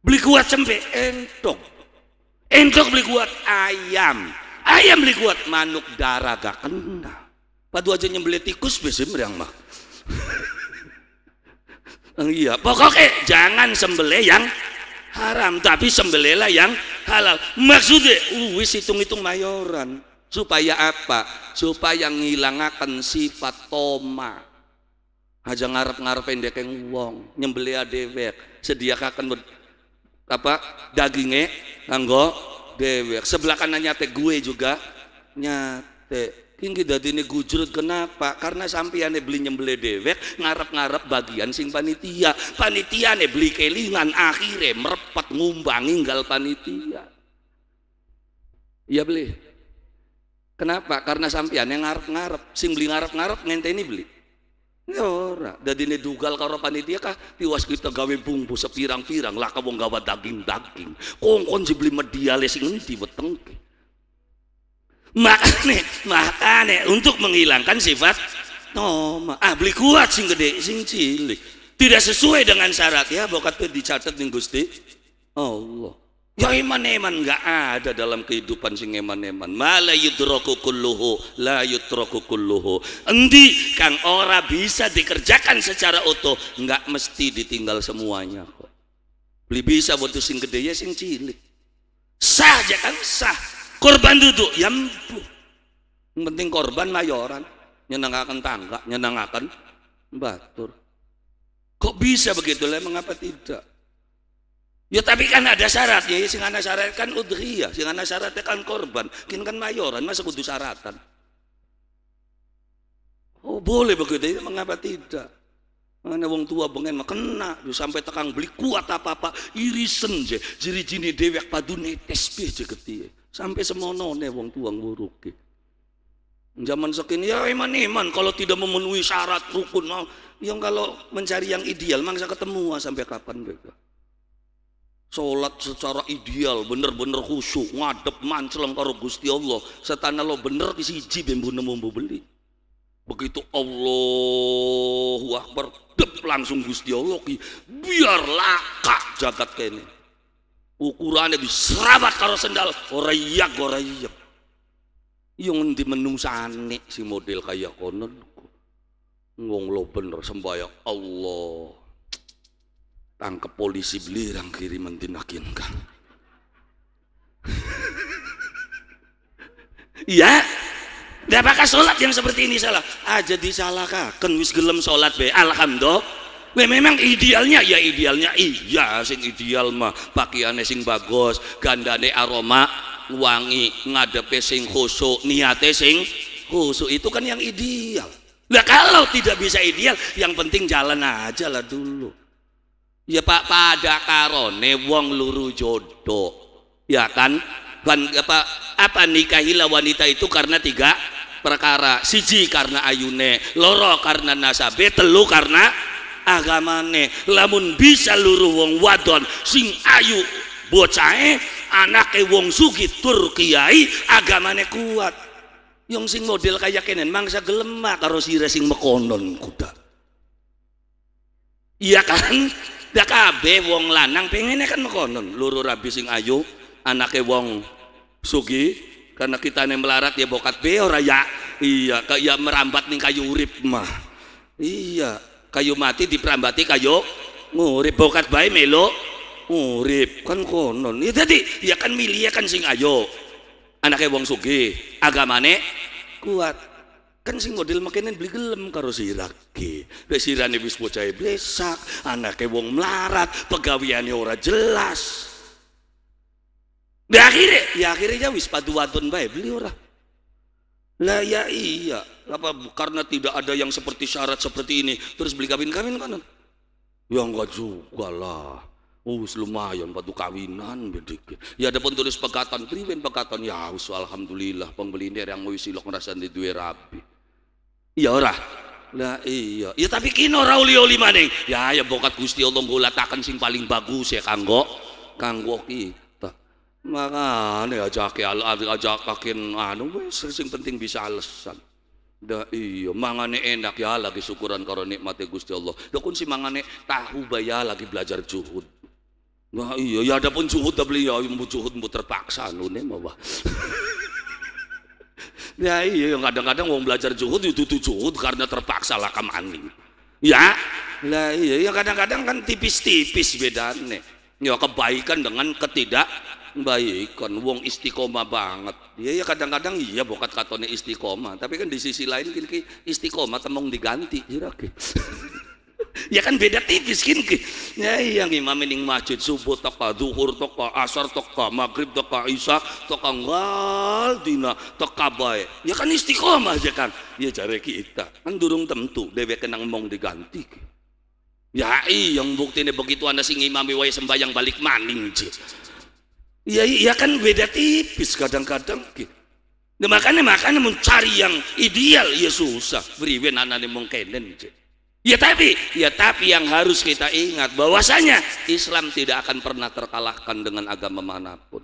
Beli kuat cempe entok. Entok beli kuat ayam. Ayam beli kuat manuk darah gak kena. Padu aja nyembelih tikus besok meriang mah. iya, pokoknya jangan sembelih yang haram tapi sembelela yang halal maksudnya uh, wis hitung-hitung mayoran supaya apa supaya ngilangakan sifat toma aja ngarep-ngarep pendek yang uang nyembelih dewek sediakan apa dagingnya nanggo dewek sebelah kanannya teh gue juga nyate ini dadi ini gujrut kenapa? Karena sampeyan beli nyembelih dewek ngarep-ngarep bagian sing panitia. Panitia nih beli kelingan akhirnya merepet ngumbangi gal panitia. Iya beli. Kenapa? Karena sampeyan yang ngarep-ngarep, sing beli ngarep-ngarep ini beli. Ya ora, dadi ne dugal karo panitia kah tiwas kita gawe bumbu sepirang-pirang lah kamu gawa daging-daging. Kongkon si beli media le tiba endi makane makane untuk menghilangkan sifat no ah beli kuat sing gede sing cilik tidak sesuai dengan syarat ya bokat dicatat nih gusti Allah ya iman iman enggak ada dalam kehidupan sing iman iman mala yudroku kulluhu la yudroku kulluhu endi kang ora bisa dikerjakan secara utuh enggak mesti ditinggal semuanya kok beli bisa buat sing gede ya sing cilik sah aja kan sah korban duduk ya yang penting korban mayoran ya nyenangkan tangga nyenangkan batur kok bisa begitu lah mengapa tidak Ya tapi kan ada syaratnya, ya, sing ana syarat kan udhiyah, sing ana syaratnya kan korban, kin kan mayoran, masa kudu syaratan. Oh boleh begitu, ini ya, mengapa tidak? Mana wong tua bengen mah kena, ya, sampai tekang beli kuat apa apa, irisan je, jiri jini dewek padu netes je ketie. Sampai semono nih wong tuang buruk. Zaman sekini ya iman-iman kalau tidak memenuhi syarat rukun mau yang kalau mencari yang ideal mangsa ketemu sampai kapan mereka. Sholat secara ideal bener-bener khusyuk ngadep manceleng karo Gusti Allah setan lo bener di siji bimbu nemu beli. Begitu Allahu Akbar dep langsung Gusti Allah ki biar laka jagat kene ukurannya diserabat karo sendal goreyak goreyak yang menung sani si model kaya konon ngong lo bener sembahyang Allah tangkep polisi belirang kiri mentinakin kan iya apakah sholat yang seperti ini salah ah jadi salah kah kan wis gelem sholat be alhamdulillah memang idealnya ya idealnya iya sing ideal mah pakaiannya sing bagus gandane aroma wangi ngadepe sing khusuk niate sing khusuk itu kan yang ideal nah kalau tidak bisa ideal yang penting jalan aja lah dulu ya pak pada karone wong luru jodoh ya kan Ban, apa, apa nikahilah wanita itu karena tiga perkara siji karena ayune loro karena nasabe telu karena agamane lamun bisa luru wong wadon sing ayu bocae anake wong sugih tur kiai agamane kuat yang sing model kaya kenen mangsa gelemak karo si sing mekonon kuda iya kan dak kabeh wong lanang pengennya kan mekonon luru rabi sing ayu anake wong sugi, karena kita nih melarat ya bokat be ora ya iya kayak ya merambat nih kayu urip mah iya kayu mati diprambati kayu ngurip bokat bayi melo ngurip kan konon ya tadi ya kan milia kan sing ayo anaknya wong sugi agamane kuat kan sing model makinan beli gelem karo sirake lek sirane wis bocah blesak anaknya wong melarat pegawiannya ora jelas di nah, akhirnya, ya akhirnya ya wis padu watun bayi beli ora. Lah ya iya, apa karena tidak ada yang seperti syarat seperti ini terus beli kawin-kawin kan? Ya enggak juga lah. Oh, lumayan batu kawinan bedikit. Ya ada pun tulis pekatan, priwen pekatan ya us alhamdulillah pembeli ini yang mau silok merasa di dua rapi. Iya ora. Lah iya. Ya tapi kino ora oli uli maning. Ya ya bokat Gusti Allah gula latakan sing paling bagus ya kanggo kanggo ki. Ya, al, aja kakin, anu wes sing penting bisa alasan. Da iya mangane enak ya lagi syukuran karo nikmate Gusti Allah. Da kun si mangane tahu baya lagi belajar juhud. Nah iya ya ada pun juhud da ya mau juhud mau terpaksa nune mah. ya iya kadang-kadang wong belajar juhud itu tuh juhud karena terpaksa lah kamani. Ya, lah iya ya kadang-kadang kan tipis-tipis bedane. Ya kebaikan dengan ketidak baikkan wong istiqomah banget ya ya kadang-kadang iya bokat katone istiqomah tapi kan di sisi lain kan kini istiqomah temong diganti iya ya kan beda tipis kini ya yang imam ini masjid subuh toka duhur toka asar toka maghrib toka isya toka ngal dina toka bay ya kan istiqomah aja kan ya jare kita kan durung tentu dewe kenang mong diganti ya iya yang bukti ini begitu anda sing imami wae sembahyang balik maning cik Iya, iya iya kan beda tipis kadang-kadang. Nah, makanya makanya mencari yang ideal ya susah. Beriwen anak mung mungkin. Ya tapi, ya tapi yang harus kita ingat bahwasanya Islam tidak akan pernah terkalahkan dengan agama manapun.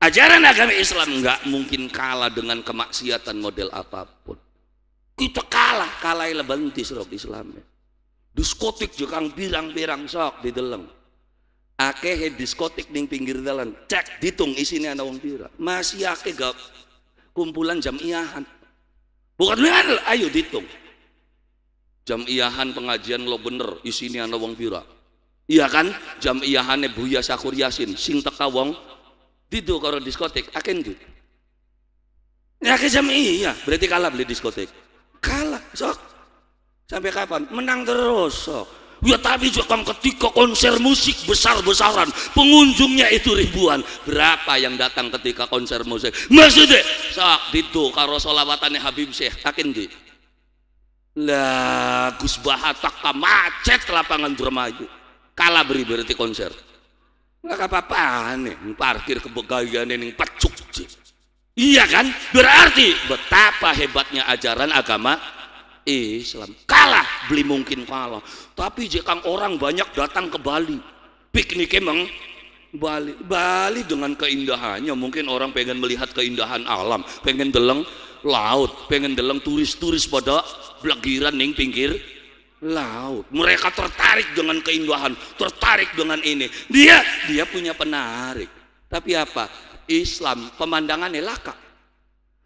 Ajaran agama Islam nggak mungkin kalah dengan kemaksiatan model apapun. Kita kalah, kalah lebih bentis Islamnya. Diskotik juga birang-birang sok di dalam akeh diskotik ning pinggir dalan cek ditung isinya ana wong pira masih akeh gak kumpulan jam iyaan bukan lian ayo ditung iyaan pengajian lo bener isinya ana wong pira iya kan jam iahane Buya Sakur Yasin sing teka wong ditung karo diskotik akeh ndi ya jam iya berarti kalah beli diskotik kalah sok sampai kapan menang terus sok Ya tapi kan ketika konser musik besar-besaran, pengunjungnya itu ribuan. Berapa yang datang ketika konser musik? Maksudnya, sak itu karo solawatannya Habib Syekh, takin di. Lah, Gus Bahatak macet lapangan Dramayu. Kala beri berarti konser. Enggak apa-apa nih, parkir kebegayan ini pecuk. Iya kan? Berarti betapa hebatnya ajaran agama Islam kalah beli mungkin kalah tapi jika orang banyak datang ke Bali piknik emang Bali Bali dengan keindahannya mungkin orang pengen melihat keindahan alam pengen deleng laut pengen deleng turis-turis pada belagiran ning pinggir laut mereka tertarik dengan keindahan tertarik dengan ini dia dia punya penarik tapi apa Islam pemandangannya laka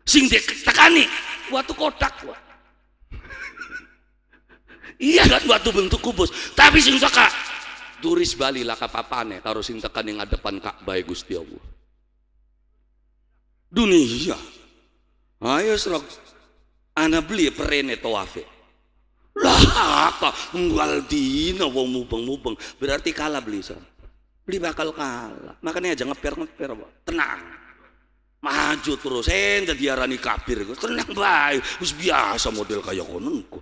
sing tekani waktu kodak wah iya kan batu bentuk kubus tapi sing saka turis Bali lah kapapane taruh sing tekan yang ngadepan Ka'bah Gusti Allah dunia ayo serok ana beli perene toafe, lah apa ngual dina wong mubeng-mubeng berarti kalah beli serok beli bakal kalah makanya aja ngeper-ngeper tenang maju terus eh jadi arani kafir tenang baik terus biasa model kayak konengku.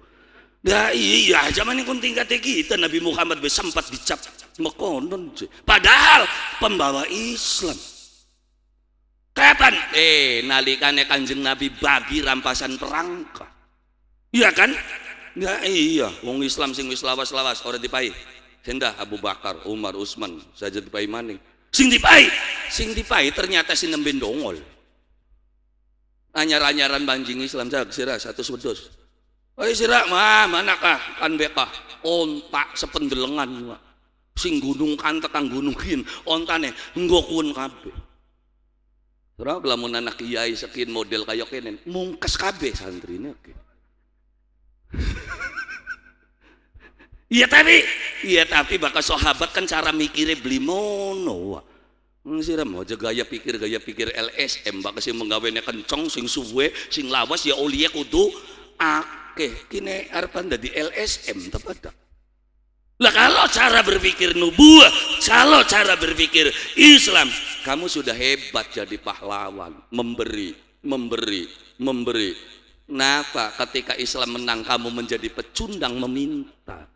Nah, iya zaman yang kun kata kita Nabi Muhammad sempat dicap mekonon padahal pembawa Islam kapan eh nalikannya kanjeng Nabi bagi rampasan perangka iya kan nah iya wong Islam sing wis lawas-lawas ora dipai hendah Abu Bakar Umar Utsman saja dipai maning sing dipai sing dipai ternyata si nembe dongol anyar-anyaran banjing Islam saya satu wedus. Oi sirak mah kah kan beka ontak sependelengan gua Sing gunung kan tekan gunung kin ontane kabe terus Sirak lamun anak kiai sekin model kayak kabe santri kabeh oke Iya tapi, iya tapi bakal sahabat kan cara mikirnya beli mono. mau jaga gaya pikir gaya pikir LSM bakal sih menggawainya kencong sing suwe sing lawas ya oliya kudu ak akeh kini arpan jadi LSM tepat tak lah kalau cara berpikir nubuah, kalau cara berpikir Islam, kamu sudah hebat jadi pahlawan, memberi, memberi, memberi. Kenapa ketika Islam menang kamu menjadi pecundang meminta?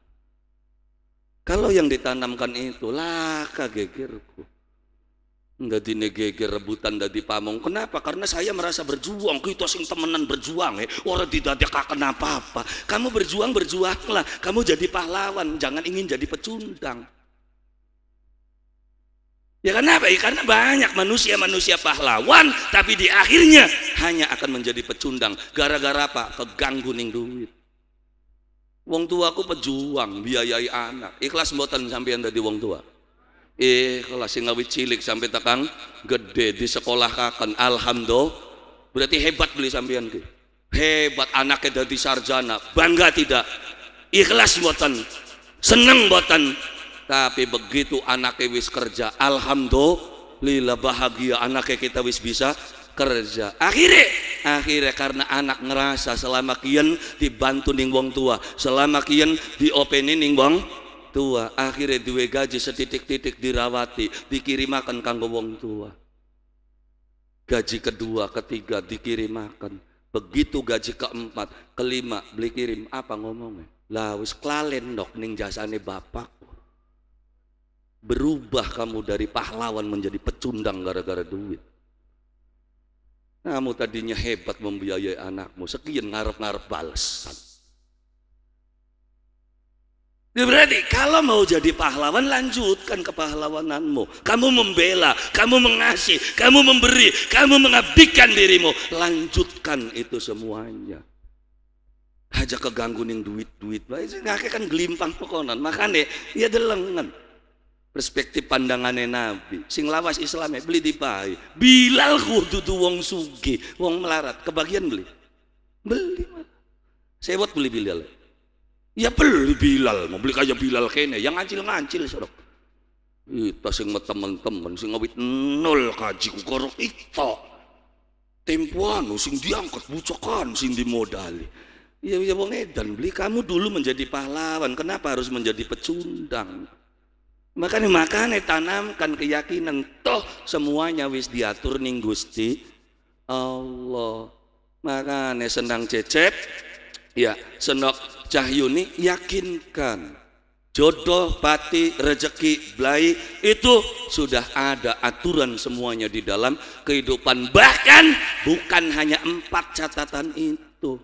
Kalau yang ditanamkan itu lah gegerku. Dadi negeri rebutan dadi pamong. Kenapa? Karena saya merasa berjuang. Kita sing temenan berjuang ya. Orang tidak kenapa apa. Kamu berjuang berjuanglah. Kamu jadi pahlawan. Jangan ingin jadi pecundang. Ya kenapa? Ya, karena banyak manusia-manusia pahlawan, tapi di akhirnya hanya akan menjadi pecundang. Gara-gara apa? Keganggu ning duit. Wong tua aku pejuang biayai anak. Ikhlas buatan sampeyan di wong tua eh kelas sing ngawi cilik sampai takang gede di sekolah kakan alhamdulillah berarti hebat beli sampean ki hebat anaknya dari sarjana bangga tidak ikhlas buatan seneng buatan tapi begitu anaknya wis kerja alhamdulillah bahagia anaknya kita wis bisa kerja akhirnya akhirnya karena anak ngerasa selama kian dibantu ning wong tua selama kian diopenin ning wong tua akhirnya dua gaji setitik-titik dirawati dikirimakan kanggo wong tua gaji kedua ketiga dikirimakan begitu gaji keempat kelima beli kirim apa ngomongnya lah wis klalen dok ning jasane bapak berubah kamu dari pahlawan menjadi pecundang gara-gara duit kamu tadinya hebat membiayai anakmu sekian ngarep-ngarep balasan Ya berarti kalau mau jadi pahlawan lanjutkan kepahlawananmu. Kamu membela, kamu mengasihi, kamu memberi, kamu mengabdikan dirimu. Lanjutkan itu semuanya. Aja keganggu ning duit-duit bae sing kan gelimpang pekonan. Makane ya delengen. Perspektif pandangannya Nabi. Sing lawas Islamnya beli di pai. Bilal kudu wong sugi, wong melarat. Kebagian beli. Beli. Sewot beli Bilal. Ya beli Bilal, mau beli kayak Bilal kene, yang ngancil-ngancil sorok. Itu sing teman-teman sing ngawit nol kaji ku korok itu. Tempuan sing diangkat bucokan, sing dimodali. Ya ya wong edan beli kamu dulu menjadi pahlawan, kenapa harus menjadi pecundang? Makanya makanya tanamkan keyakinan toh semuanya wis diatur ning Gusti Allah. Makanya senang cecep, ya senok Cahyuni yakinkan jodoh, pati, rezeki, belai itu sudah ada aturan semuanya di dalam kehidupan bahkan bukan hanya empat catatan itu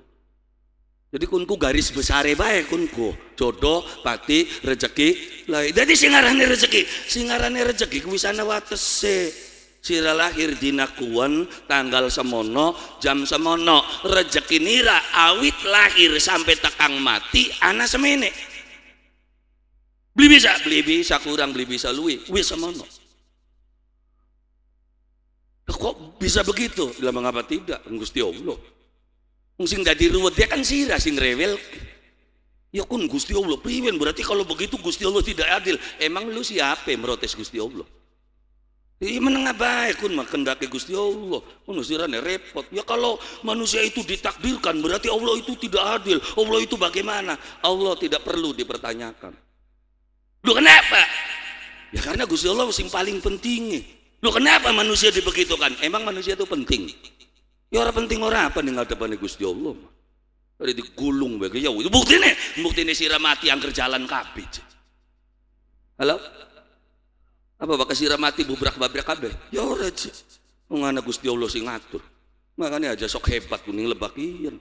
jadi kunku garis besar baik kunku jodoh, pati, rezeki, belai jadi singarane rezeki singarane rezeki kuisana watese Sira lahir dina Nakuan tanggal semono jam semono rejeki nira awit lahir sampai tekang mati anak semene. Beli bisa, beli bisa kurang, beli bisa luwi, wis semono. Kok bisa begitu? Bila mengapa tidak? Kan Gusti Allah. Sing dadi ruwet dia kan sira sing rewel. Ya kun Gusti Allah priwen berarti kalau begitu Gusti Allah tidak adil. Emang lu siapa merotes Gusti Allah? Iya menengah baik kun kendaki Gusti Allah. Manusianya repot. Ya kalau manusia itu ditakdirkan berarti Allah itu tidak adil. Allah itu bagaimana? Allah tidak perlu dipertanyakan. Lu kenapa? Ya karena Gusti Allah yang paling penting. Lu kenapa manusia dibegitukan? Emang manusia itu penting? Ya orang penting orang apa nih ngadepannya Gusti Allah? Dari digulung bagi ya. Bukti nih, bukti nih mati yang kerjalan kabit. Halo? apa bakal sirah mati bubrak-babrak kabeh ya ora sih wong ana Gusti Allah sing ngatur makanya aja sok hebat kuning lebak iyan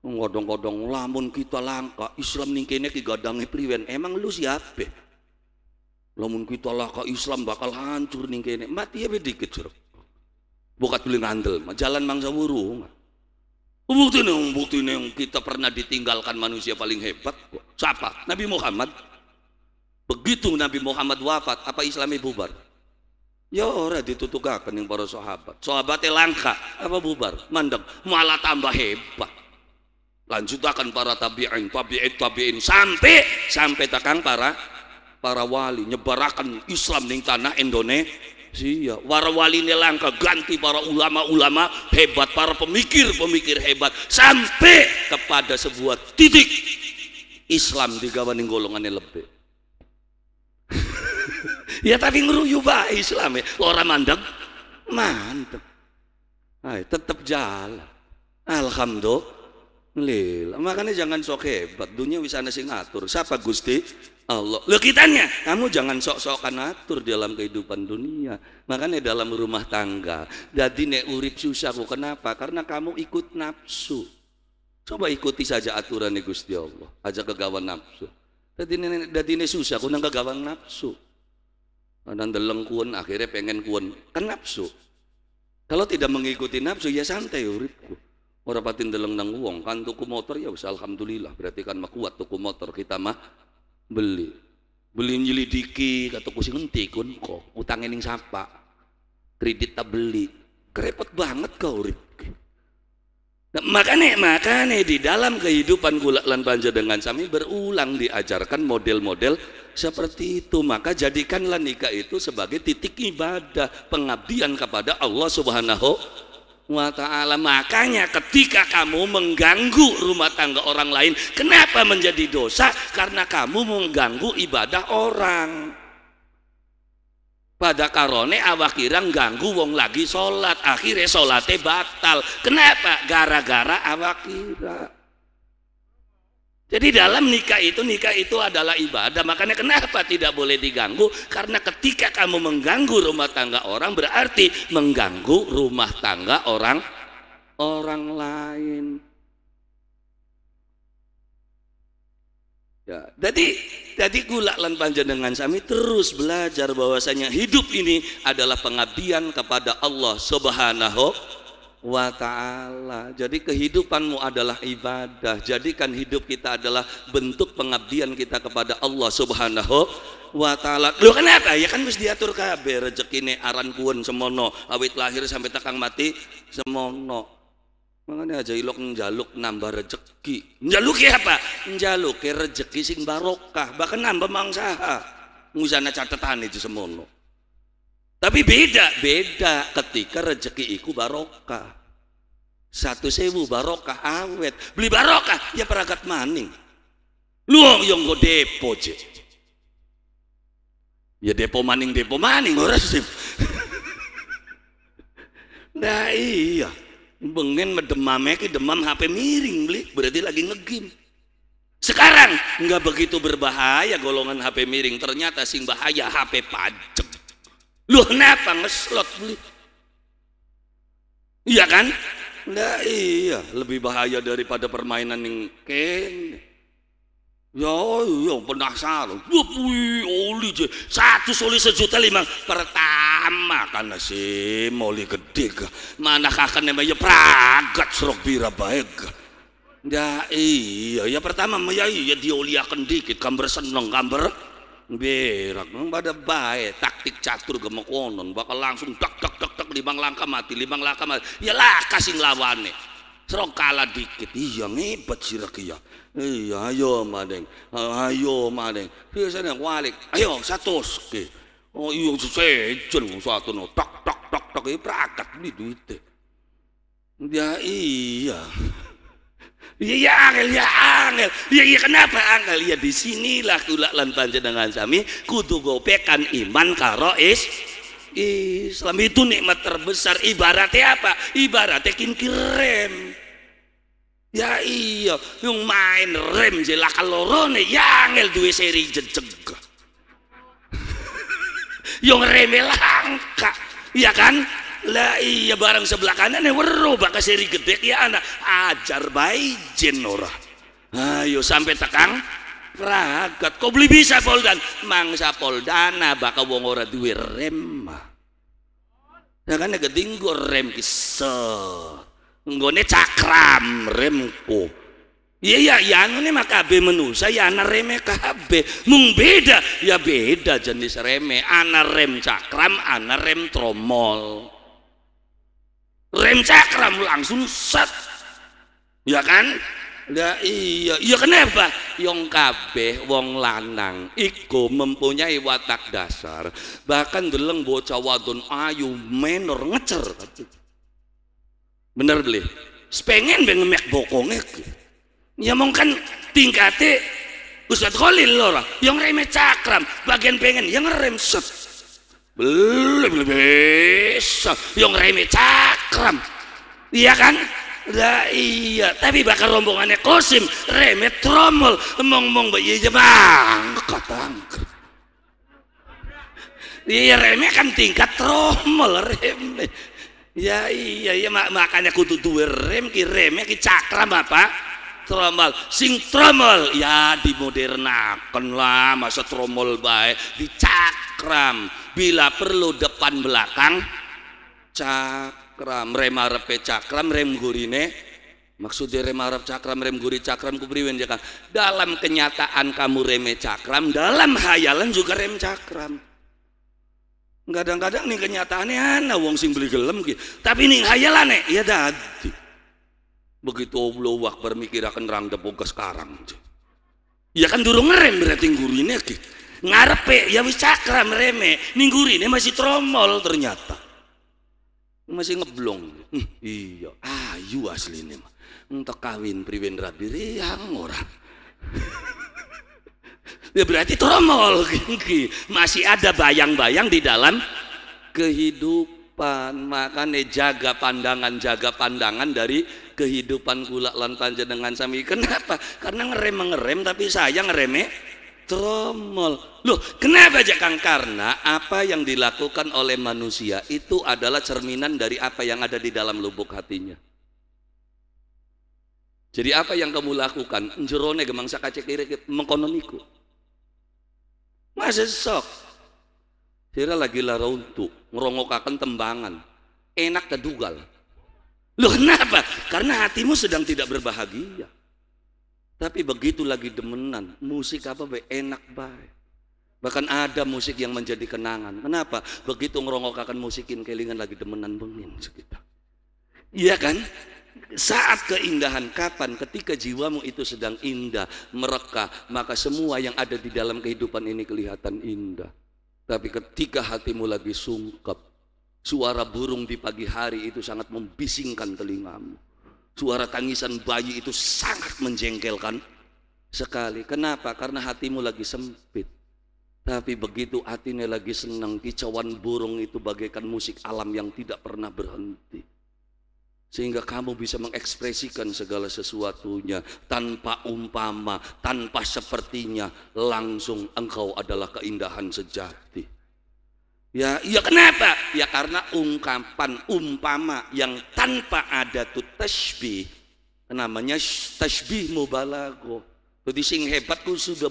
ngodong-ngodong lamun kita langka Islam ning kene ki gadange priwen emang lu siapa lamun kita langka Islam bakal hancur ning kene mati ya dikit jero bukat beli ngandel jalan mangsa wuru bukti nih bukti nih kita pernah ditinggalkan manusia paling hebat siapa Nabi Muhammad Begitu Nabi Muhammad wafat, apa Islamnya bubar? Ya ora ditutupkan yang para sahabat. Sahabatnya langka, apa bubar? Mandek, malah tambah hebat. Lanjutakan para tabi'in, tabi'in, tabi'in sampai sampai takang para para wali nyebarakan Islam di tanah Indonesia. Para wali ini langka ganti para ulama-ulama hebat, para pemikir-pemikir hebat sampai kepada sebuah titik Islam di ning golongannya lebih. Ya tapi ngeruyu bae Islam ya. Orang mandeg. Mantep. Ay, tetap jalan. Alhamdulillah. Makanya jangan sok hebat. Dunia bisa nasi ngatur. Siapa Gusti? Allah. Lo kitanya, kamu jangan sok-sokan ngatur dalam kehidupan dunia. Makanya dalam rumah tangga. Jadi nek urip susah kok kenapa? Karena kamu ikut nafsu. Coba ikuti saja aturan Gusti Allah. aja kegawan nafsu. Jadi ini, susah, aku nang gawang nafsu deleng kuon akhirnya pengen kuon kan nafsu kalau tidak mengikuti nafsu ya santai uripku ora patin deleng nang wong kan tuku motor ya usah alhamdulillah berarti kan mah kuat tuku motor kita mah beli beli nyelidiki kata ku sing enti kun kok utangin ning sapa kredit tak beli kerepot banget kau uripku. Nah, makanya makanya di dalam kehidupan dan lan dengan sami berulang diajarkan model-model seperti itu maka jadikanlah nikah itu sebagai titik ibadah pengabdian kepada Allah Subhanahu wa taala makanya ketika kamu mengganggu rumah tangga orang lain kenapa menjadi dosa karena kamu mengganggu ibadah orang pada karone awak kira ganggu wong lagi sholat akhirnya sholatnya batal kenapa gara-gara awak kira jadi dalam nikah itu nikah itu adalah ibadah makanya kenapa tidak boleh diganggu karena ketika kamu mengganggu rumah tangga orang berarti mengganggu rumah tangga orang orang lain Ya, jadi jadi gula lan panjenengan sami terus belajar bahwasanya hidup ini adalah pengabdian kepada Allah Subhanahu wa taala. Jadi kehidupanmu adalah ibadah. Jadikan hidup kita adalah bentuk pengabdian kita kepada Allah Subhanahu wa taala. Lho kenapa? Ya kan mesti diatur kabeh rezekine aran pun semono, awit lahir sampai takang mati semono. Makanya aja ilok njaluk nambah rezeki. ya apa? Njaluki rezeki sing barokah, bahkan nambah mangsa. Ngusana catatan itu semono. Tapi beda, beda ketika rezeki iku barokah. Satu sewu barokah awet. Beli barokah ya perangkat maning. Luang yang go depo je. Ya depo maning depo maning Ngeresif. nah iya bengen demamnya ki demam HP miring beli berarti lagi ngegim sekarang nggak begitu berbahaya golongan HP miring ternyata sing bahaya HP pajak lu kenapa ngeslot beli iya kan nah iya lebih bahaya daripada permainan yang kene Ya iya penasaran. Ya, Wih oli je. Satu soli sejuta lima. Pertama kan si moli gede Mana Mana kakan namanya pragat serok bira baik. Ya iya ya pertama maya iya dia dioliakan dikit kamber seneng kamber berak nang pada baik taktik catur gemuk wonon bakal langsung tak tak tak tak limang langkah mati limang langkah mati ya lah kasih lawannya serok kalah dikit. Iya ngebet sirege ya. Iya ayo madeng Ayo maning. biasanya walik. Ayo satu oke Oh iya sejen satu no tok tok tok tok ini berangkat duit duit Ya iya. iya. Iya angel, iya angel. iya iya kenapa angel? iya di sinilah lantan lantan panjenengan sami kudu gopekan iman karo is Islam itu nikmat terbesar ibaratnya apa? Ibaratnya kin rem ya iya yang main rem jelaka yang yangel dua seri jejeg yang rem langka ya kan lah iya barang sebelah kanan wero bakal seri gede ya anak ajar baik jenora. ayo sampai tekang ragat kau beli bisa poldan mangsa poldana bakal wong ora duwe rem ya kan ya gedinggo rem kisah nggone cakram remku iya iya, iya ini mah kabe menu saya ana reme kabe, mung beda ya beda jenis reme ana rem cakram ana rem tromol rem cakram langsung set ya kan ya iya, iya kenapa? Yang kabeh wong lanang iku mempunyai watak dasar. Bahkan geleng bocah wadon ayu menor ngecer bener deh pengen pengen mek bokongnya nyamong kan tingkatnya Ustadz Khalil lora yang reme cakram bagian pengen yang rem set belum bisa yang reme cakram iya kan lah iya, tapi bakal rombongannya kosim, remet tromol, emong emong bayi iya jemang bangkat angker. Iya remet kan tingkat tromol remet. Ya iya iya mak makanya kutu duwe rem ki remnya ki cakram apa? Tromol. Sing tromol ya di moderna lah masa tromol baik dicakram. Bila perlu depan belakang cakram rem arepe cakram rem gurine maksudnya rem arep cakram rem guri cakram kubriwin ya dalam kenyataan kamu reme cakram dalam hayalan juga rem cakram kadang-kadang nih kenyataannya anak wong sing beli gelem gitu. tapi nih nih ya dadi begitu Allah bermikir akan rang depoga sekarang ya kan durung ngerem berarti gurine gitu. ngarepe ya wis cakra mereme ning ini masih tromol ternyata masih ngeblong hm, iya ayu ah, asline mah entah kawin priwendra diri yang orang ya berarti tromol masih ada bayang-bayang di dalam kehidupan makanya jaga pandangan jaga pandangan dari kehidupan gula lan panjenengan sami kenapa karena ngerem ngerem tapi sayang ngereme tromol loh kenapa aja Kang karena apa yang dilakukan oleh manusia itu adalah cerminan dari apa yang ada di dalam lubuk hatinya jadi apa yang kamu lakukan? Jerone gemang sakacek diri mengkononiku. Masih sok. Kira lagi lara untuk ngerongokakan tembangan. Enak kedugal. Loh kenapa? Karena hatimu sedang tidak berbahagia. Tapi begitu lagi demenan, musik apa be enak baik. Bahkan ada musik yang menjadi kenangan. Kenapa? Begitu ngerongokakan musikin kelingan lagi demenan bengin sekitar. Iya kan? saat keindahan kapan ketika jiwamu itu sedang indah merekah maka semua yang ada di dalam kehidupan ini kelihatan indah tapi ketika hatimu lagi sungkep suara burung di pagi hari itu sangat membisingkan telingamu suara tangisan bayi itu sangat menjengkelkan sekali kenapa karena hatimu lagi sempit tapi begitu hatinya lagi senang kicauan burung itu bagaikan musik alam yang tidak pernah berhenti sehingga kamu bisa mengekspresikan segala sesuatunya tanpa umpama, tanpa sepertinya, langsung engkau adalah keindahan sejati. Ya, ya kenapa? Ya karena ungkapan umpama yang tanpa ada tuh tasbih namanya tesbih mubalago. Jadi sing hebat ku sudah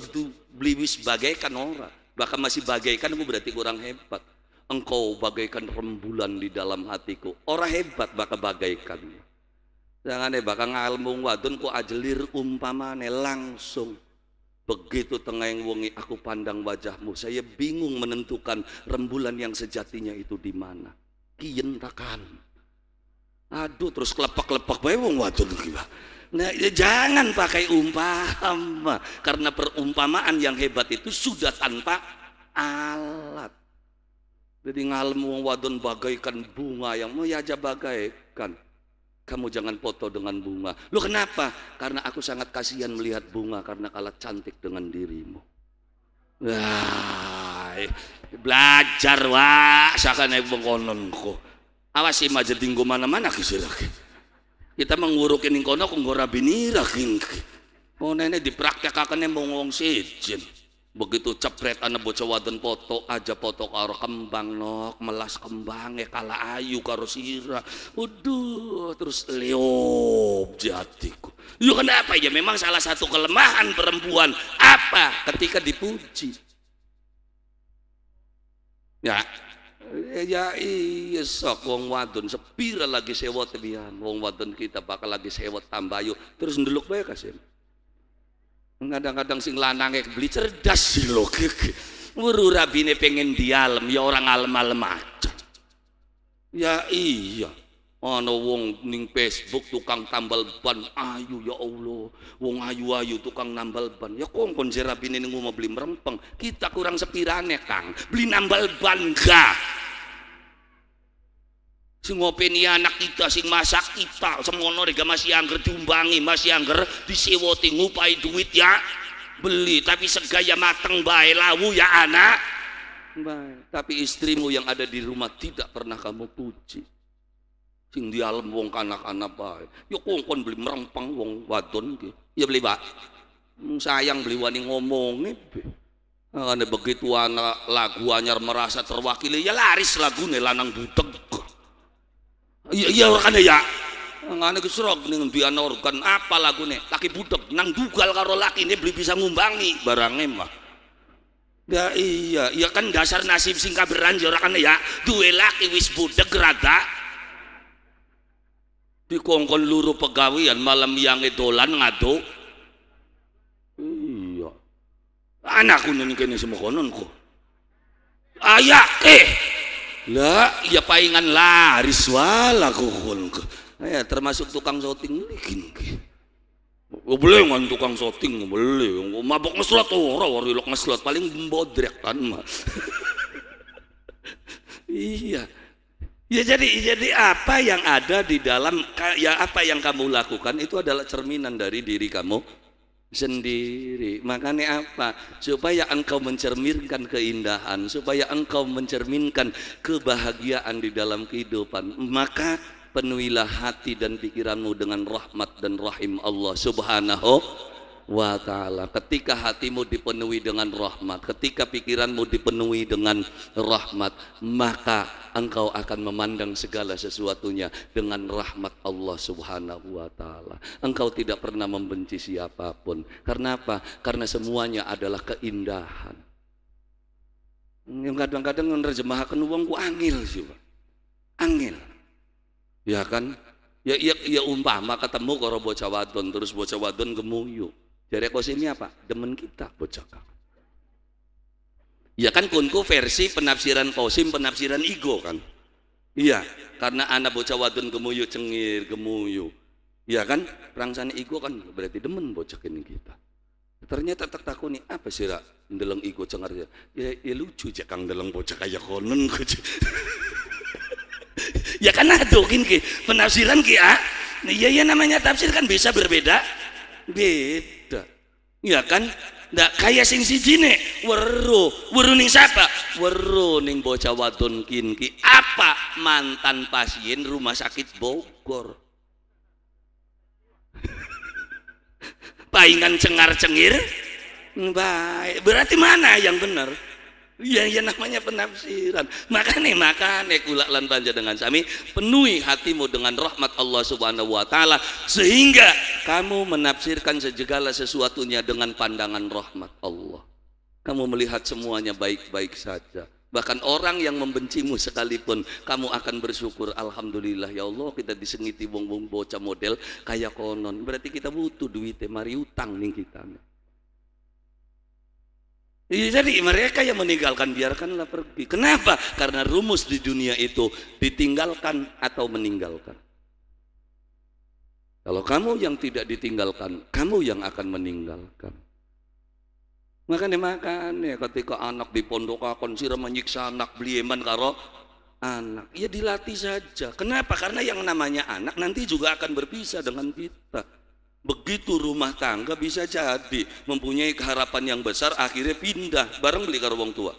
beli bagaikan orang, bahkan masih bagaikan ku berarti kurang hebat. Engkau bagaikan rembulan di dalam hatiku. Orang hebat bakal bagaikan. Jangan deh bakal ngalmung wadun ku ajelir umpamane langsung. Begitu tengah yang wongi aku pandang wajahmu, saya bingung menentukan rembulan yang sejatinya itu di mana. kian Kiyentakan. Aduh terus kelepak-kelepak bae wong wadun Nah, ya jangan pakai umpama karena perumpamaan yang hebat itu sudah tanpa alat. Jadi ngalem wong wadon bagaikan bunga yang mau ya bagaikan. Kamu jangan foto dengan bunga. Lu kenapa? Karena aku sangat kasihan melihat bunga karena kalah cantik dengan dirimu. Wah, belajar wah sakane bengkononku. Awas sih majer tinggu mana-mana kisirah. Kita mengurukin kono kunggora ora binira king. Oh nenek dipraktekakan mung mengongsi sijin begitu cepret anak bocah wadon foto aja foto karo kembang nok melas kembang ya kala ayu karo sira waduh terus leop jatiku ya kenapa ya memang salah satu kelemahan perempuan apa ketika dipuji ya ya iya sok wong wadon sepira lagi sewot biar wong wadon kita bakal lagi sewot tambayu terus ndeluk bae kasih kadang-kadang sing lanange beli cerdas sih lo Wuru rabine pengen dialem ya orang alem-alem aja. Ya iya. Ana wong ning Facebook tukang tambal ban ayu ya Allah. Wong ayu-ayu tukang nambal ban. Ya kok kon jerabine ning mau beli merempeng. Kita kurang sepirane, Kang. Beli nambal ban gak sing ngopeni anak kita sing masak kita semono rega masih angger diumbangi masih angger disewoti ngupai duit ya beli tapi segaya mateng bae lawu ya anak bae. tapi istrimu yang ada di rumah tidak pernah kamu puji sing di alam wong kanak-kanak bae yo kongkon beli merempang wong wadon ki ya beli pak hmm, sayang beli wani ngomongi ada ah, begitu anak lagu anyar merasa terwakili ya laris lagu nih lanang butek iya iya kan ya ngane nih ning ana organ apa nih, laki budek nang dugal karo laki ini beli bisa ngumbangi barangnya mah Ya iya, iya kan dasar nasib sing kaberan ya ya. Duwe laki wis budek rada. Dikongkon luru pegawian malam yang dolan ngadu Iya. Anakku nih kene konon kok. Ayak eh lah ya paingan laris wala kuhun ya termasuk tukang syuting gini Gue beli kan tukang shooting gue beli. Gue mabok ngeslot oh, orang, wari ilok ngeslot paling bodrek kan mah. iya. Ya jadi jadi apa yang ada di dalam ya apa yang kamu lakukan itu adalah cerminan dari diri kamu sendiri. Makanya apa? Supaya engkau mencerminkan keindahan, supaya engkau mencerminkan kebahagiaan di dalam kehidupan. Maka penuhilah hati dan pikiranmu dengan rahmat dan rahim Allah Subhanahu wa ta'ala ketika hatimu dipenuhi dengan rahmat ketika pikiranmu dipenuhi dengan rahmat maka engkau akan memandang segala sesuatunya dengan rahmat Allah subhanahu wa ta'ala engkau tidak pernah membenci siapapun karena apa? karena semuanya adalah keindahan kadang-kadang menerjemahkan uang ku angil sih angil ya kan ya ya, ya umpama ketemu kalau bocah wadon terus bocah wadon gemuyu dari ini apa? Demen kita bocok. Ya kan kunku versi penafsiran kosim, penafsiran ego kan. Iya, karena anak bocah wadun gemuyu cengir gemuyu. Iya kan? Rangsane ego kan berarti demen bocah ini kita. Ternyata tak nih apa sih rak ndeleng ego cengar ya. Ya, ya lucu aja kang ndeleng bocah kayak konon ya kan aduh penafsiran kia. Ah. Ya Iya iya namanya tafsir kan bisa berbeda beda ya kan ndak kaya sing nek weru weru ning sapa weru ning bocah wadon kinki apa mantan pasien rumah sakit Bogor paingan cengar cengir baik berarti mana yang benar Ya, ya namanya penafsiran. Makanya makanya kula lan dengan sami penuhi hatimu dengan rahmat Allah Subhanahu wa taala sehingga kamu menafsirkan segala sesuatunya dengan pandangan rahmat Allah. Kamu melihat semuanya baik-baik saja. Bahkan orang yang membencimu sekalipun, kamu akan bersyukur. Alhamdulillah, ya Allah, kita disengiti wong-wong bocah model kayak konon. Berarti kita butuh duitnya, mari utang nih kita. Nih. Iya, jadi mereka yang meninggalkan biarkanlah pergi. Kenapa? Karena rumus di dunia itu ditinggalkan atau meninggalkan. Kalau kamu yang tidak ditinggalkan, kamu yang akan meninggalkan. makan ya. ya. ketika anak di pondok akon sira menyiksa anak belieman karo anak. Ya dilatih saja. Kenapa? Karena yang namanya anak nanti juga akan berpisah dengan kita. Begitu rumah tangga bisa jadi mempunyai keharapan yang besar akhirnya pindah bareng beli karo wong tua.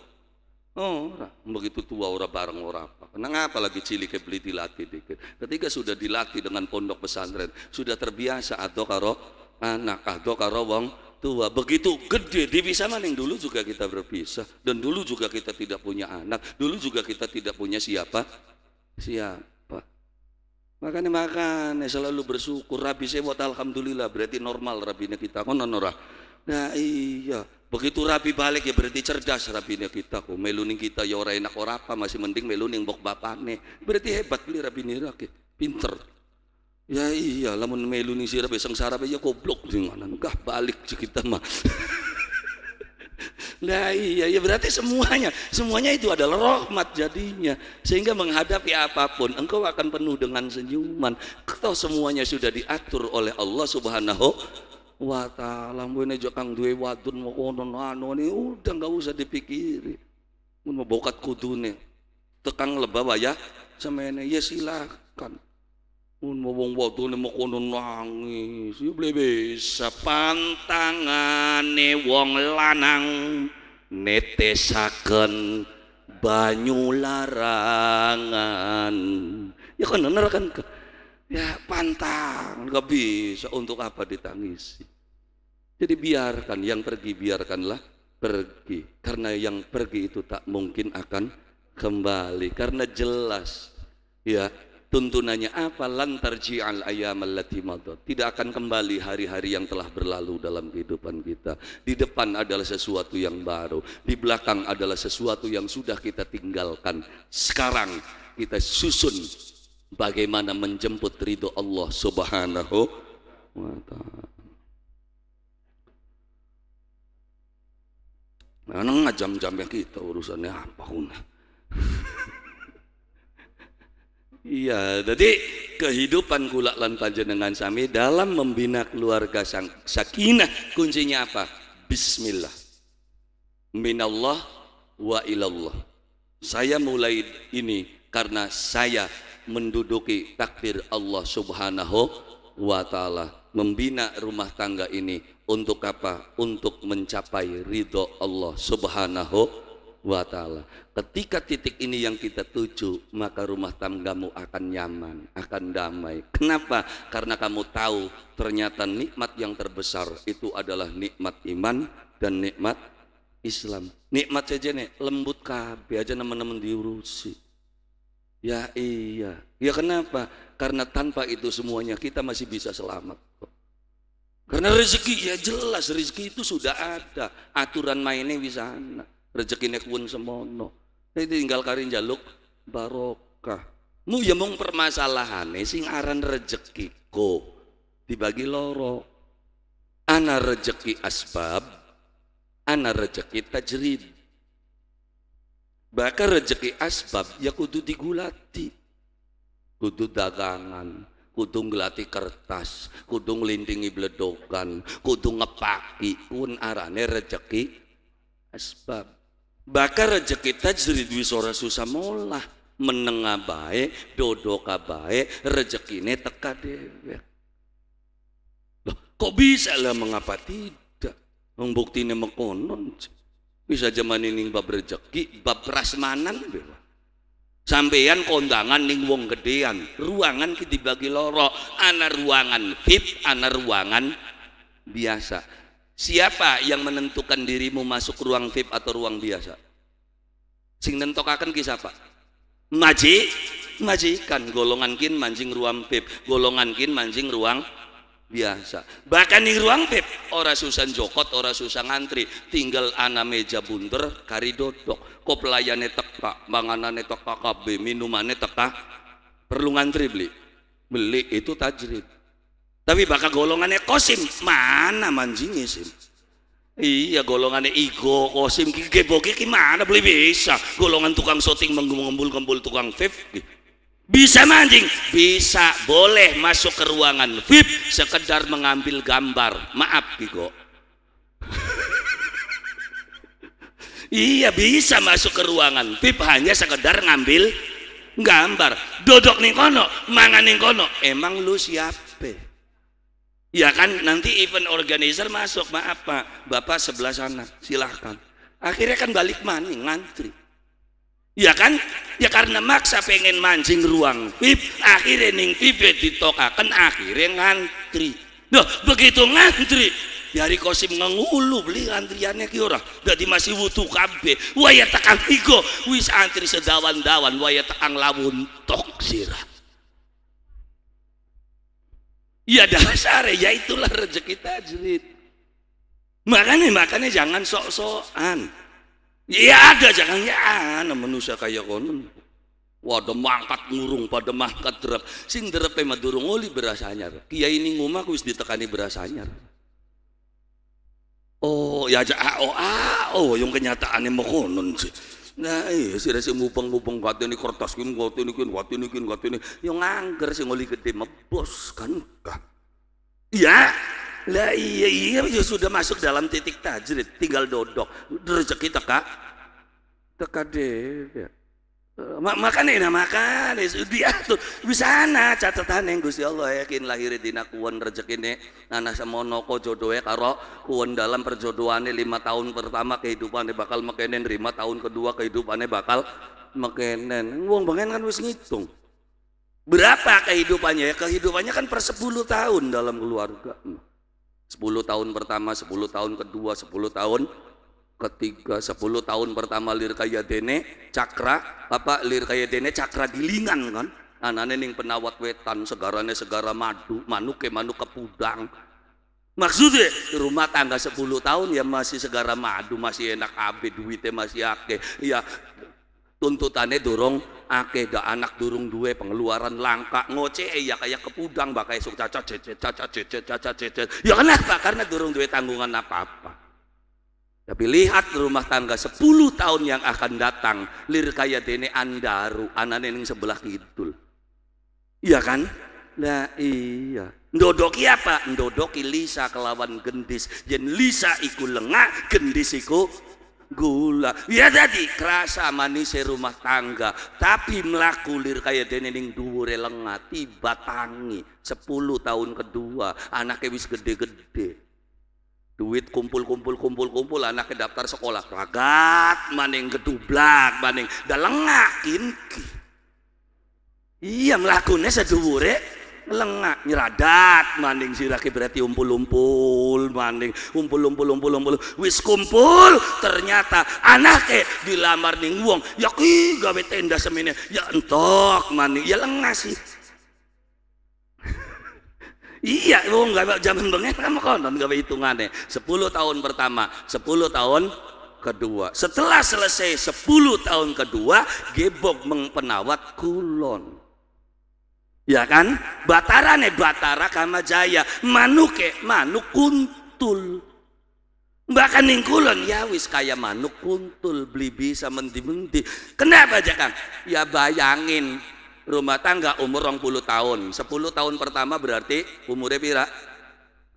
Oh, begitu tua ora bareng ora apa. kenang apa lagi cilik ke beli dilatih dikit. Ketika sudah dilatih dengan pondok pesantren, sudah terbiasa atau karo anak atau karo wong tua. Begitu gede dipisah maning dulu juga kita berpisah dan dulu juga kita tidak punya anak, dulu juga kita tidak punya siapa? Siapa? Makanya makan, ya selalu bersyukur. Rabi saya buat alhamdulillah, berarti normal rabina kita. Konon ora. Ah. Nah iya, begitu rabi balik ya berarti cerdas rabina kita. Kok meluning kita ya orang enak orang apa, masih mending meluning bok bapak nih Berarti hebat beli rabina rakyat, pinter. Ya iya, lamun meluning si rabi sengsara ya goblok dengan enggak balik kita mah. Nah iya, ya berarti semuanya, semuanya itu adalah rahmat jadinya. Sehingga menghadapi apapun, engkau akan penuh dengan senyuman. Kau semuanya sudah diatur oleh Allah subhanahu wa ta'ala. Mun aja kang duwe wadun mau anu ini, udah nggak usah dipikirin. Mun mbokat kudune, tekang lebah ya, semene ya silakan Mun wong nemu mekono nangis, ya blebes pantangane wong lanang netesaken banyu larangan. Ya kan bener kan? Ya pantang, nggak bisa untuk apa ditangisi. Jadi biarkan yang pergi biarkanlah pergi karena yang pergi itu tak mungkin akan kembali karena jelas ya tuntunannya apa lantar ji'al ayam allati tidak akan kembali hari-hari yang telah berlalu dalam kehidupan kita di depan adalah sesuatu yang baru di belakang adalah sesuatu yang sudah kita tinggalkan sekarang kita susun bagaimana menjemput ridho Allah subhanahu wa ta'ala Nah, ngajam-jamnya kita urusannya apa Iya, jadi kehidupan kula lan panjenengan sami dalam membina keluarga sang, sakinah kuncinya apa? Bismillah. Minallah wa ilallah. Saya mulai ini karena saya menduduki takdir Allah Subhanahu wa taala. Membina rumah tangga ini untuk apa? Untuk mencapai ridho Allah Subhanahu wa ta'ala. Ketika titik ini yang kita tuju, maka rumah tanggamu akan nyaman, akan damai. Kenapa? Karena kamu tahu ternyata nikmat yang terbesar itu adalah nikmat iman dan nikmat Islam. Nikmat saja nih, lembut kabe aja teman-teman diurusi. Ya iya. Ya kenapa? Karena tanpa itu semuanya kita masih bisa selamat. Karena rezeki ya jelas rezeki itu sudah ada, aturan mainnya di sana nek pun semono jadi tinggal karin jaluk barokah mu ya mung permasalahane sing aran rezeki kok dibagi loro ana rezeki asbab ana rezeki tajrid bahkan rezeki asbab ya kudu digulati kudu dagangan kudu ngelati kertas, kudu nglindingi beledokan kudu ngepaki, un arane rejeki asbab bakar rezeki tajrid wisora susah molah menengah baik dodoka baik ini teka dewek kok bisa lah mengapa tidak membuktinya mekonon bisa zaman ini bab rezeki bab rasmanan bela sampeyan kondangan ning wong gedean ruangan kita bagi loro ana ruangan VIP ana ruangan biasa Siapa yang menentukan dirimu masuk ruang VIP atau ruang biasa? Sing nentokaken ki sapa? Maji, majikan golongan kin mancing ruang VIP, golongan kin mancing ruang biasa. Bahkan di ruang VIP ora susah jokot, ora susah ngantri, tinggal ana meja bunder kari dodok. Kok pelayane teka, manganane teka kabeh, minumane teka. Perlu ngantri beli. Beli itu tajrib tapi bakal golongannya kosim mana manjingnya sih? iya golongannya ego kosim geboge gimana beli bisa golongan tukang syuting menggembul-gembul tukang vip bisa mancing bisa boleh masuk ke ruangan vip sekedar mengambil gambar maaf igo iya bisa masuk ke ruangan vip hanya sekedar ngambil gambar dodok nih kono mangan nih kono emang lu siap? Ya kan nanti event organizer masuk, maaf Pak, Bapak sebelah sana, silahkan. Akhirnya kan balik maning, ngantri. Ya kan? Ya karena maksa pengen mancing ruang pip, akhirnya ning pipet ditokakan, akhirnya ngantri. Duh, begitu ngantri, dari kosim ngengulu beli antriannya ki udah dadi masih wutu kabe waya takang tigo wis antri sedawan-dawan waya takang lawun tok sirah Ya dasar ya itulah rezeki tajrid. Makanya makanya jangan sok-sokan. Ya ada jangan ya ana manusia kaya konon. Waduh mangkat ngurung pada mangkat derep. Sing derepe mah durung oli beras anyar. Kiai ini ngomah wis ditekani beras anyar. Oh, ya aja ah, oh ah, oh yang kenyataannya mau konon sih. Nah, iya sih resi mupeng-mupeng ini kertas kuwi katene ini kini kuwi ini, yang ya angker sih ngoli gede mebos kan enggak. Iya. Lah iya iya ya sudah masuk dalam titik tajrid, tinggal dodok. Rezeki teka teka deh. Eh, makan ini, nah, dia diatur di sana catatan yang Gusti Allah yakin lahir di dina kuwon ini nana semono ko ya karo Kuan dalam perjodohannya lima tahun pertama kehidupannya bakal makanin. lima tahun kedua kehidupannya bakal makanin. Uang bangen kan wis ngitung berapa kehidupannya ya kehidupannya kan per sepuluh tahun dalam keluarga hmm. Sepuluh tahun pertama sepuluh tahun kedua sepuluh tahun ketiga 10 tahun pertama lir kaya dene cakra apa lir kaya dene cakra dilingan kan anane ning penawat wetan segarane segara madu manuk-ke manuk ke pudang, maksudnya rumah tangga 10 tahun ya masih segara madu masih enak abe duitnya masih ake, ya tuntutannya dorong ake dah anak durung duwe pengeluaran langka ngoce ya kayak ke pudang, bakai caca caca caca caca caca caca, ya kenapa karena durung duwe tanggungan apa apa tapi lihat rumah tangga 10 tahun yang akan datang, lir kaya dene andaru, anane ning sebelah kidul. Iya kan? Nah iya. Ndodoki apa? Ndodoki lisa kelawan gendis. Jen lisa iku lengah, gendis iku gula. Ya tadi kerasa manis rumah tangga, tapi melaku lir kaya dene ning dhuwure lengah tiba tangi 10 tahun kedua, anaknya wis gede-gede duit kumpul kumpul kumpul kumpul anak ke daftar sekolah ragat maning gedublak maning dalengakin iya melakukannya sedure lengak nyeradat maning si rakyat berarti umpul umpul maning umpul umpul umpul umpul wis kumpul ternyata anak ke dilamar ning wong ya gawe tenda semine ya entok maning ya lengah sih Iya, lu oh, nggak zaman bengen kamu konon gak hitungannya. Sepuluh tahun pertama, sepuluh tahun kedua. Setelah selesai sepuluh tahun kedua, gebok mengpenawat kulon. Ya kan? Batara nih batara kama jaya. Manuk eh, manuk kuntul. Bahkan ning kulon ya wis kaya manuk kuntul beli bisa mendi-mendi. Kenapa aja kan? Ya bayangin rumah tangga umur 20 tahun 10 tahun pertama berarti umurnya pira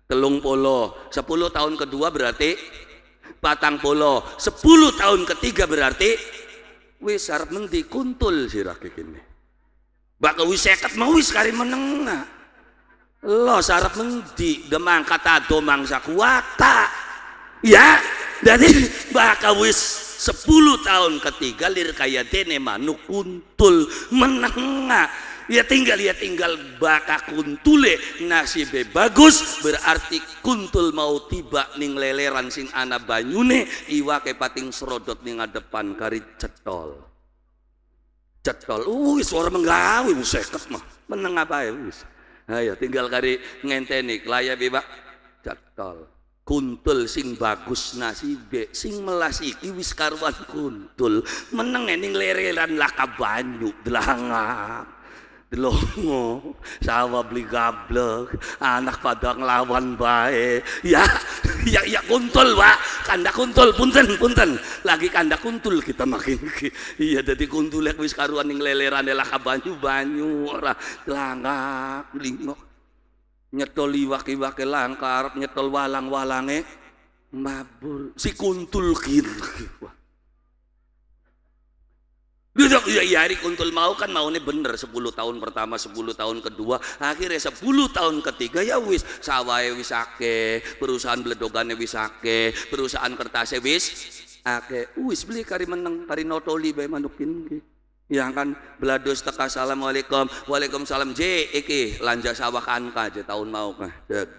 telung polo 10 tahun kedua berarti patang polo 10 tahun ketiga berarti wis arep kuntul sirah rakyat ini wis 50 mau wis kari menengah lo sarap mendi demang kata domang sakuata ya jadi bakal wis sepuluh tahun ketiga lir kaya dene manuk kuntul menengah ya tinggal ya tinggal baka kuntule nasibe bagus berarti kuntul mau tiba ning leleran sing ana banyune ke pating serodot ning depan kari cetol cetol uh suara menggawi seket mah Menengah apa ya ayo tinggal kari ngenteni laya bebak cetol kuntul sing bagus nasi be sing melas iki wis karuan kuntul meneng ning lereran lah banyu delangap delongo sawa beli gablek anak pada ngelawan bae ya ya ya kuntul pak kanda kuntul punten punten lagi kanda kuntul kita makin iya jadi kuntul lek wis karuan ning leleran lah banyu banyu ora langak lingok nyetoli iwak-iwake langkar nyetol walang-walange mabur si kuntul kir Duduk ya ya, kuntul mau kan maunya bener 10 tahun pertama 10 tahun kedua akhirnya 10 tahun ketiga ya wis sawai wis ake perusahaan beledogannya wis ake perusahaan kertasnya wis ake wis beli kari meneng kari notoli bayi manukin Ya kan belados teka assalamualaikum waalaikumsalam j iki lanja sawah kanka je tahun mau kah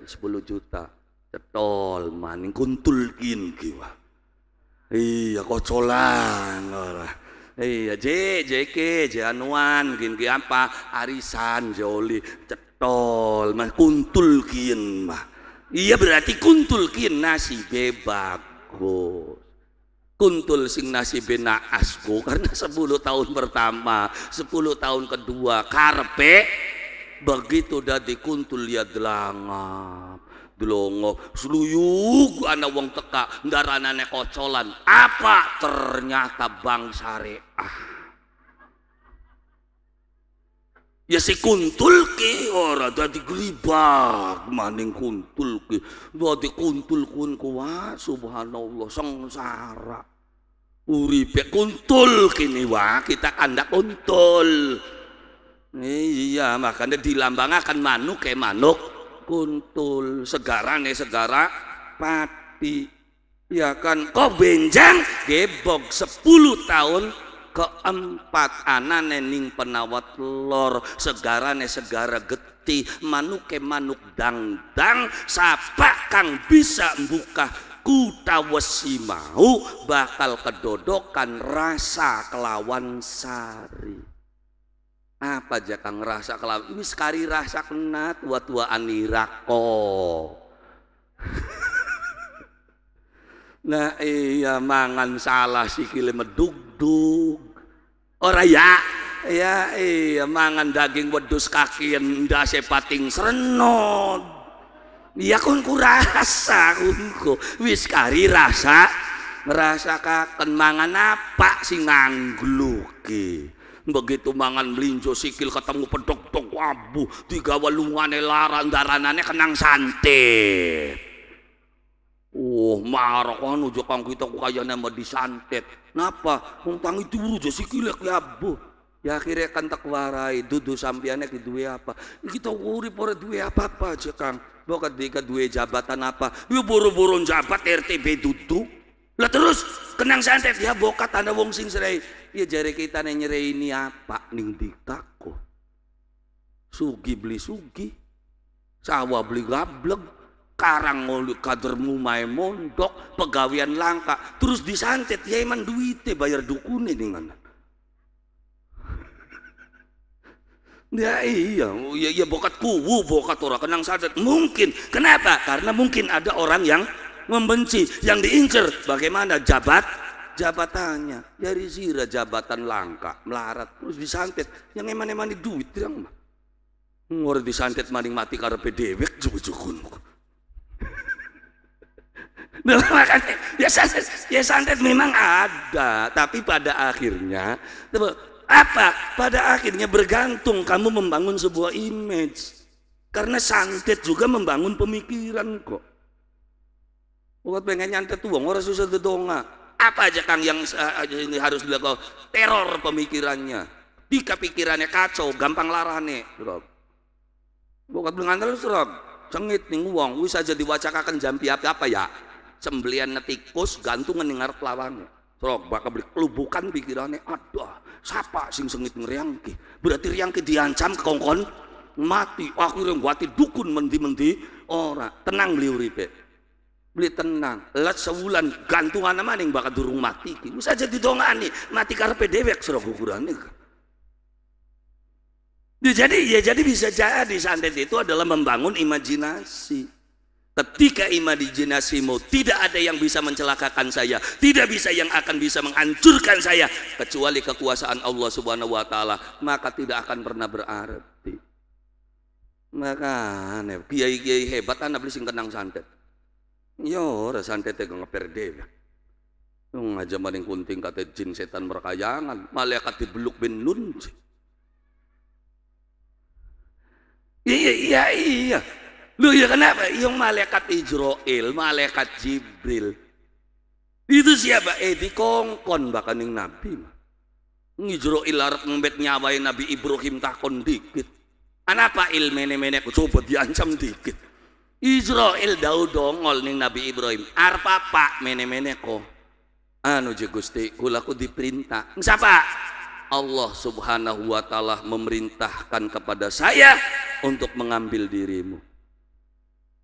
sepuluh juta cetol maning kuntul kin kiwa iya kocolan ora iya j jk j anuan kin ki apa arisan joli cetol mas kuntul kin mah iya berarti kuntul kin nasi bagus kuntul sing nasibe naasku karena 10 tahun pertama 10 tahun kedua karpe begitu dadi kuntul ya delangap delongo seluyuk ana wong teka ndaranane kocolan apa ternyata bang syariah ya si kuntul ki ora dadi glibak maning kuntul ki dadi kuntul kun kuwa subhanallah sengsara uripe kuntul kini wa kita kanda kuntul iya makanya di lambang akan manuk kayak eh, manuk kuntul segara nih segara pati ya kan kok benjang gebok 10 tahun keempat anane ning penawat lor segarane segara geti manuke manuk dangdang sabak kang bisa buka kutawesi mau bakal kedodokan rasa kelawan sari apa aja kang rasa kelawan ini sekali rasa kena tua tua anirako nah iya mangan salah sikile medug duh Ora ya. Ya iya mangan daging wedus kaki ndase pating srenot. Ya kun kurasa kunku wis kari rasa kaken mangan apa sing nanggluke. begitu mangan melinjo sikil ketemu pedok tok wabu tiga walungane laran daranane kenang santet Uh, marah kan ujuk kang kita kaya nama disantet. Napa? Wong turu jo sikilek ya bu, Ya akhirnya kan tak warai duduk sampiannya ke dua apa. Kita urip ora dua apa-apa aja Kang. Bahwa ketika dua jabatan apa. Ya buru boro jabat RTB dudu. Lah terus kenang santet ya bokat anda wong sing serai. Ya jari kita nih nyerai ini apa ning ditako. Sugi beli sugi. Sawah beli gableng karang ngolu kadermu mae mondok pegawian langka terus disantet ya emang duitnya bayar ini ini ya iya ya iya bokat kuwu bokat orang kenang santet mungkin kenapa karena mungkin ada orang yang membenci yang diincer bagaimana jabat jabatannya dari zira jabatan langka melarat terus disantet yang emang- emang eman duit yang ngor disantet maning mati karena dewek juga cukup ya, santet, ya santet memang ada, tapi pada akhirnya apa? Pada akhirnya bergantung kamu membangun sebuah image. Karena santet juga membangun pemikiran kok. Bukan pengen nyantet uang, orang susah gedonga. Apa aja Kang yang eh, eh, ini harus dilakukan? Teror pemikirannya. jika pikirannya kacau, gampang larane. Bukan pengen nyantet serap. Cengit nih uang, wis aja diwacakakan jam api apa ya? sembelian netikus gantung ngeningar pelawannya Rok bakal beli kelubukan pikirannya aduh, siapa sing sengit ngeriangki berarti riangki diancam kongkon mati akhirnya wati dukun menti-menti ora tenang beli uripe, beli tenang lat sebulan gantungan nama yang bakal durung mati ki saja didongani mati karena dewek surah ukurannya ya jadi ya jadi bisa jadi santet itu adalah membangun imajinasi Ketika ima tidak ada yang bisa mencelakakan saya, tidak bisa yang akan bisa menghancurkan saya kecuali kekuasaan Allah Subhanahu wa taala, maka tidak akan pernah berarti. Maka aneh, kiai-kiai hebat anak beli sing santet. Yo, ya, ora santet tega ngeper Wong Ngajak maning kunting kata jin setan merkayangan, malaikat dibeluk bin nun. Iya, iya, iya. Lu ya kenapa? Yang malaikat Israel, malaikat Jibril. Itu siapa? Eh kongkon bahkan yang Nabi. Israel harus ngembet nyawai Nabi Ibrahim takon dikit. Kenapa il mene coba diancam dikit. Israel daud dongol nih Nabi Ibrahim. Arpa pak mene menek ko? Anu je Gusti, kula ku diperintah. Siapa? Allah Subhanahu wa taala memerintahkan kepada saya untuk mengambil dirimu.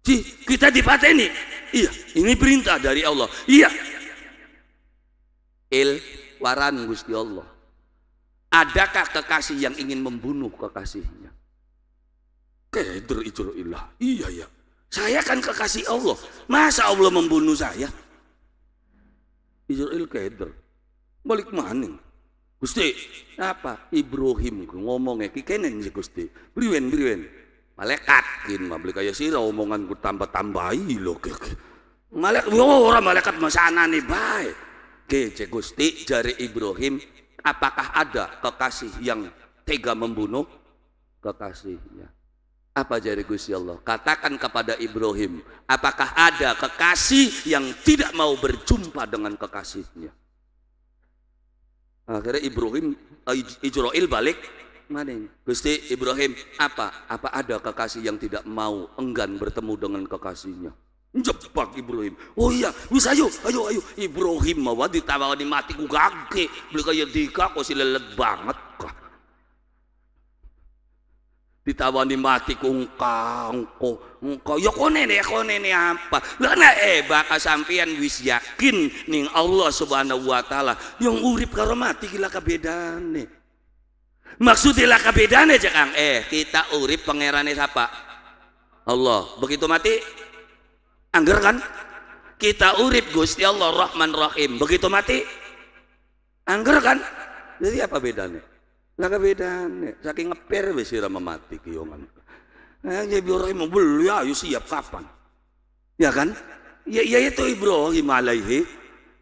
Di, kita dipateni. Iya, ini perintah dari Allah. Iya. Il waran Gusti Allah. Adakah kekasih yang ingin membunuh kekasihnya? Keder ilah. Iya ya. Saya kan kekasih Allah. Masa Allah membunuh saya? Israel keder. Balik maning. Gusti, apa? Ibrahim ngomongnya kikenen ya, Gusti. Briwen briwen malaikat kin mah beli kaya sira omongan ku tambah-tambahi lo malaikat yo ora malaikat masanane bae kece Gusti jari Ibrahim apakah ada kekasih yang tega membunuh kekasihnya apa jari Gusti Allah katakan kepada Ibrahim apakah ada kekasih yang tidak mau berjumpa dengan kekasihnya akhirnya Ibrahim Ijroil balik maning. Gusti Ibrahim, apa? Apa ada kekasih yang tidak mau enggan bertemu dengan kekasihnya? Jebak Ibrahim. Oh iya, wis ayo, ayo, ayo. Ibrahim mawa ditawani mati ku gage. Beli kaya dika kok si lelet banget kah. Ditawani mati ku engkau, engkau, engkau. Ya kone nih, kone nih apa. Lana eh bakal ah, sampean wis yakin ning Allah subhanahu wa ta'ala. Yang urip karo mati gila kabedane maksudillah kebedaannya, kang eh kita urip pangerane siapa Allah begitu mati angger kan kita urip Gusti Allah Rahman Rahim begitu mati angger kan jadi apa bedanya lah kebedaannya, saking ngeper wis ora mati kiyongan eh jadi ya orang mobil ya siap kapan ya kan ya, ya itu Ibrahim alaihi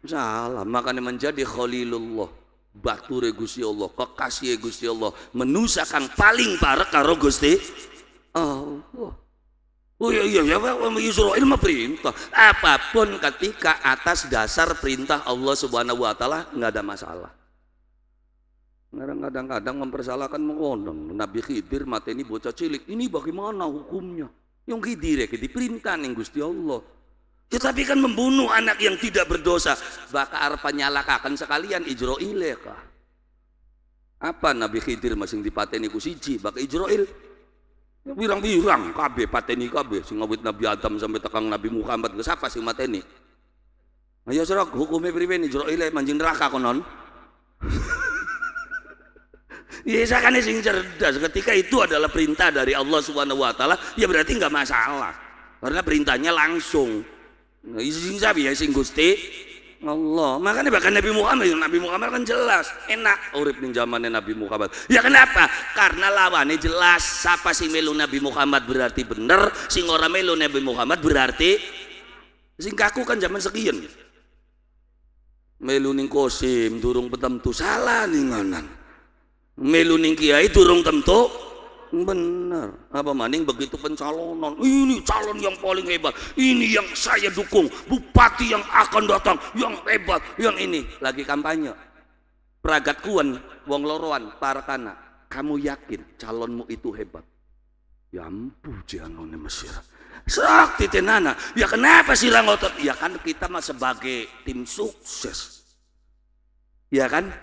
salam makanya menjadi khalilullah Batu Gusti Allah kekasih e Gusti Allah menusakan paling parek karo Gusti Allah Oh iya iya ya Israel mah perintah apapun ketika atas dasar perintah Allah Subhanahu wa taala nggak ada masalah kadang-kadang mempersalahkan mengonong Nabi Khidir mati ini bocah cilik ini bagaimana hukumnya yang Khidir ya diperintah yang Gusti Allah tetapi kan membunuh anak yang tidak berdosa. Baka arpa nyalakakan sekalian Ijro ileka. Ya, Apa Nabi Khidir masing dipateni ku siji baka Ijro'il? Wirang-wirang kabe pateni kabe sing ngawit Nabi Adam sampai tekang Nabi Muhammad ke sapa sing mateni? Ayo serok hukumnya priben Ijro'ile manjing neraka konon. ya kan sing cerdas ketika itu adalah perintah dari Allah Subhanahu wa taala ya berarti enggak masalah karena perintahnya langsung Izin sapi ya sing Gusti Allah. Makanya bahkan Nabi Muhammad, Nabi Muhammad kan jelas, enak urip ning zamannya Nabi Muhammad. Ya kenapa? Karena lawannya jelas. Siapa sing melu Nabi Muhammad berarti bener, sing ora melu Nabi Muhammad berarti sing kaku kan zaman sekian. Melu ning kosim durung petemtu salah nih nganan. Melu ning kiai durung tentu Benar. Apa maning begitu pencalonan, ini calon yang paling hebat, ini yang saya dukung, bupati yang akan datang, yang hebat, yang ini lagi kampanye. Pragat kuan, wong loroan, kana. Kamu yakin calonmu itu hebat? Ya ampuh jangan Mesir. Sok titenana. Ya kenapa sih ngotot? Ya kan kita mah sebagai tim sukses. Ya kan?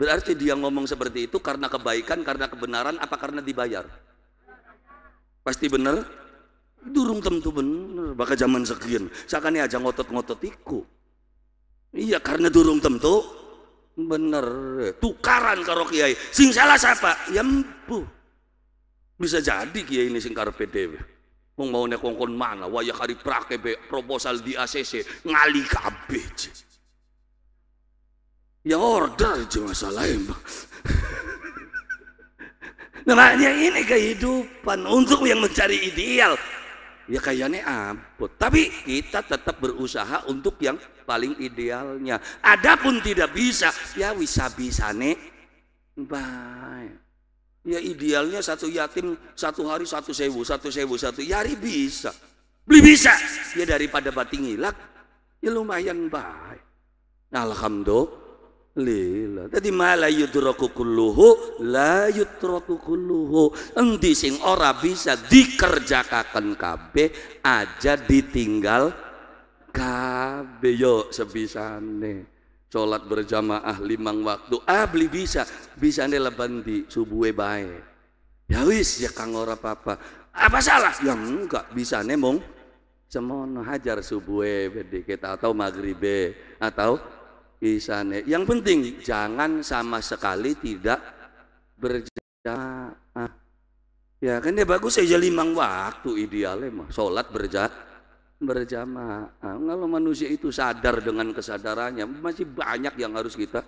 Berarti dia ngomong seperti itu karena kebaikan, karena kebenaran, apa karena dibayar? Pasti benar? Durung tentu benar, bakal zaman sekian. Sakane aja ngotot-ngotot iku. Iya, karena durung tentu bener. Tukaran karo kiai. Sing salah siapa? Ya mpu. Bisa jadi kiai ini sing karo PDW. mau maune mana wayah hari ya prakebe proposal di ACC ngali kabeh. Ya order cuma salahin bang. Neranya ini kehidupan untuk yang mencari ideal. Ya kayaknya ampun. Tapi kita tetap berusaha untuk yang paling idealnya. Adapun tidak bisa, ya bisa nih. baik. Ya idealnya satu yatim satu hari satu sewu, satu sewu, satu ya hari bisa. Beli bisa. Ya daripada batin hilang, ya lumayan baik. Alhamdulillah Lila. jadi malah yudroku kulluhu la yudraku kulluhu. Enti sing ora bisa dikerjakan KB, aja ditinggal KB yo sebisane. Sholat berjamaah limang waktu ah beli bisa, bisa nih leban di subuhe Ya wis ya kang ora apa-apa. Apa salah? Ya enggak bisa nih mong semono hajar subuhe bedike atau magribe atau nih. Yang penting jangan sama sekali tidak berjamaah. Ya kan dia bagus aja limang waktu idealnya mah sholat berja berjamaah. kalau manusia itu sadar dengan kesadarannya masih banyak yang harus kita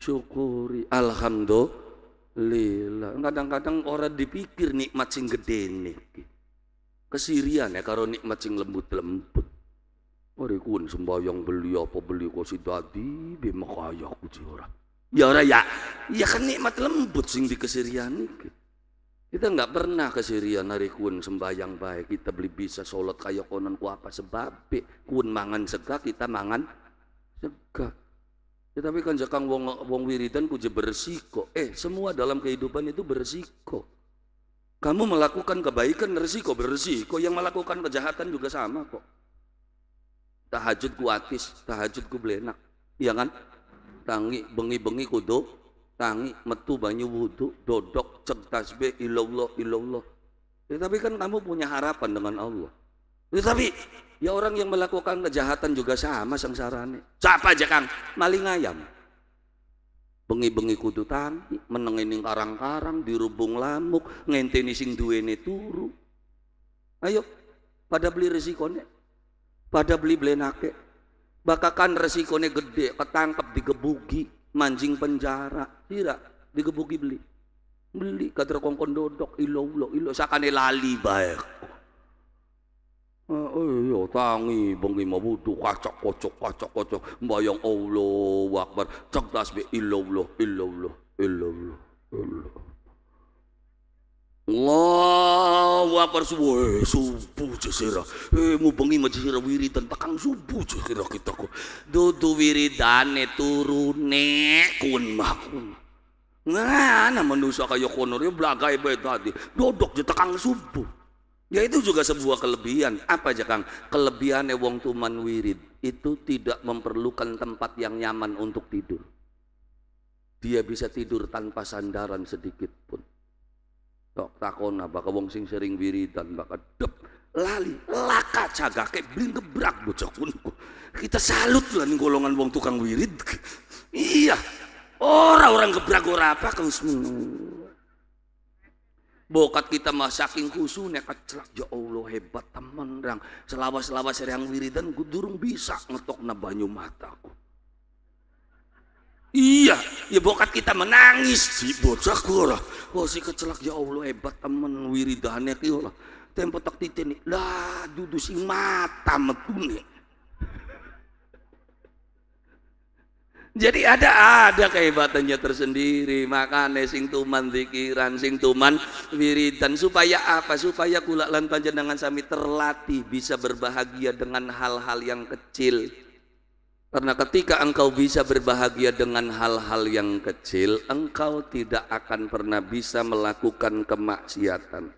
syukuri. Alhamdulillah. Kadang-kadang orang dipikir nikmat sing gede nih. Kesirian ya kalau nikmat sing lembut-lembut. Mereka sembahyang beli apa beli kok si dadi bimakaya aku ora. Ya ora ya. Ya kan nikmat lembut sing dikesirian iki. Kita nggak pernah kesirian hari kun sembahyang baik kita beli bisa sholat kaya konon ku apa sebab kun mangan sega kita mangan sega. tetapi ya kan jekang wong wong wiridan kuja bersiko. Eh semua dalam kehidupan itu bersiko. Kamu melakukan kebaikan resiko bersiko. Yang melakukan kejahatan juga sama kok tahajud ku atis tahajud ku belenak iya kan tangi bengi-bengi kudu tangi metu banyu wudu dodok cek tasbih ilallah ilallah ya, tapi kan kamu punya harapan dengan Allah ya, tapi ya orang yang melakukan kejahatan juga sama sengsarane siapa aja kang maling ayam bengi-bengi kudu tangi menengening karang-karang dirubung lamuk ngenteni sing duwene turu ayo pada beli resikonya pada beli-beli nake bakakan resikonya gede ketangkep digebugi manjing penjara kira digebugi beli beli kader kongkon dodok ilo ulo ilo sakane lali baik eh, Oh iya tangi bengi mabudu kacok kocok kacok kocok bayang Allah wakbar cerdas be ilo ulo ilo ulo ilo ulo ilo Wow, apa subuh eh, subuh jesira eh mubengi majesira wiridan pakang subuh jesira kita ku dudu wiridane turune kun maku. nah ana manusia kayo konor ya blagai baik tadi dodok je tekang subuh ya itu juga sebuah kelebihan apa aja Kang kelebihannya wong tuman wirid itu tidak memerlukan tempat yang nyaman untuk tidur dia bisa tidur tanpa sandaran sedikit pun Tok takon apa ke wong sing sering wiridan bakal dep lali laka kayak bling gebrak bocah kunku. Kita salut nih golongan wong tukang wirid. Iya. orang orang gebrak ora apa kau Bokat kita mah saking kusu nekat celak ya Allah hebat teman rang. Selawas-selawas yang wiridan gue durung bisa ngetok na banyu mataku. Iya, ya bokat kita menangis si bocah kura. Wah si kecelak ya Allah hebat temen wiridahannya ki Allah. Tempo tak titeni. Lah dudu sing mata metune. Jadi ada ada kehebatannya tersendiri. Maka sing tuman zikiran, sing tuman wiridan supaya apa? Supaya kula lan panjenengan sami terlatih bisa berbahagia dengan hal-hal yang kecil. Karena ketika engkau bisa berbahagia dengan hal-hal yang kecil, engkau tidak akan pernah bisa melakukan kemaksiatan.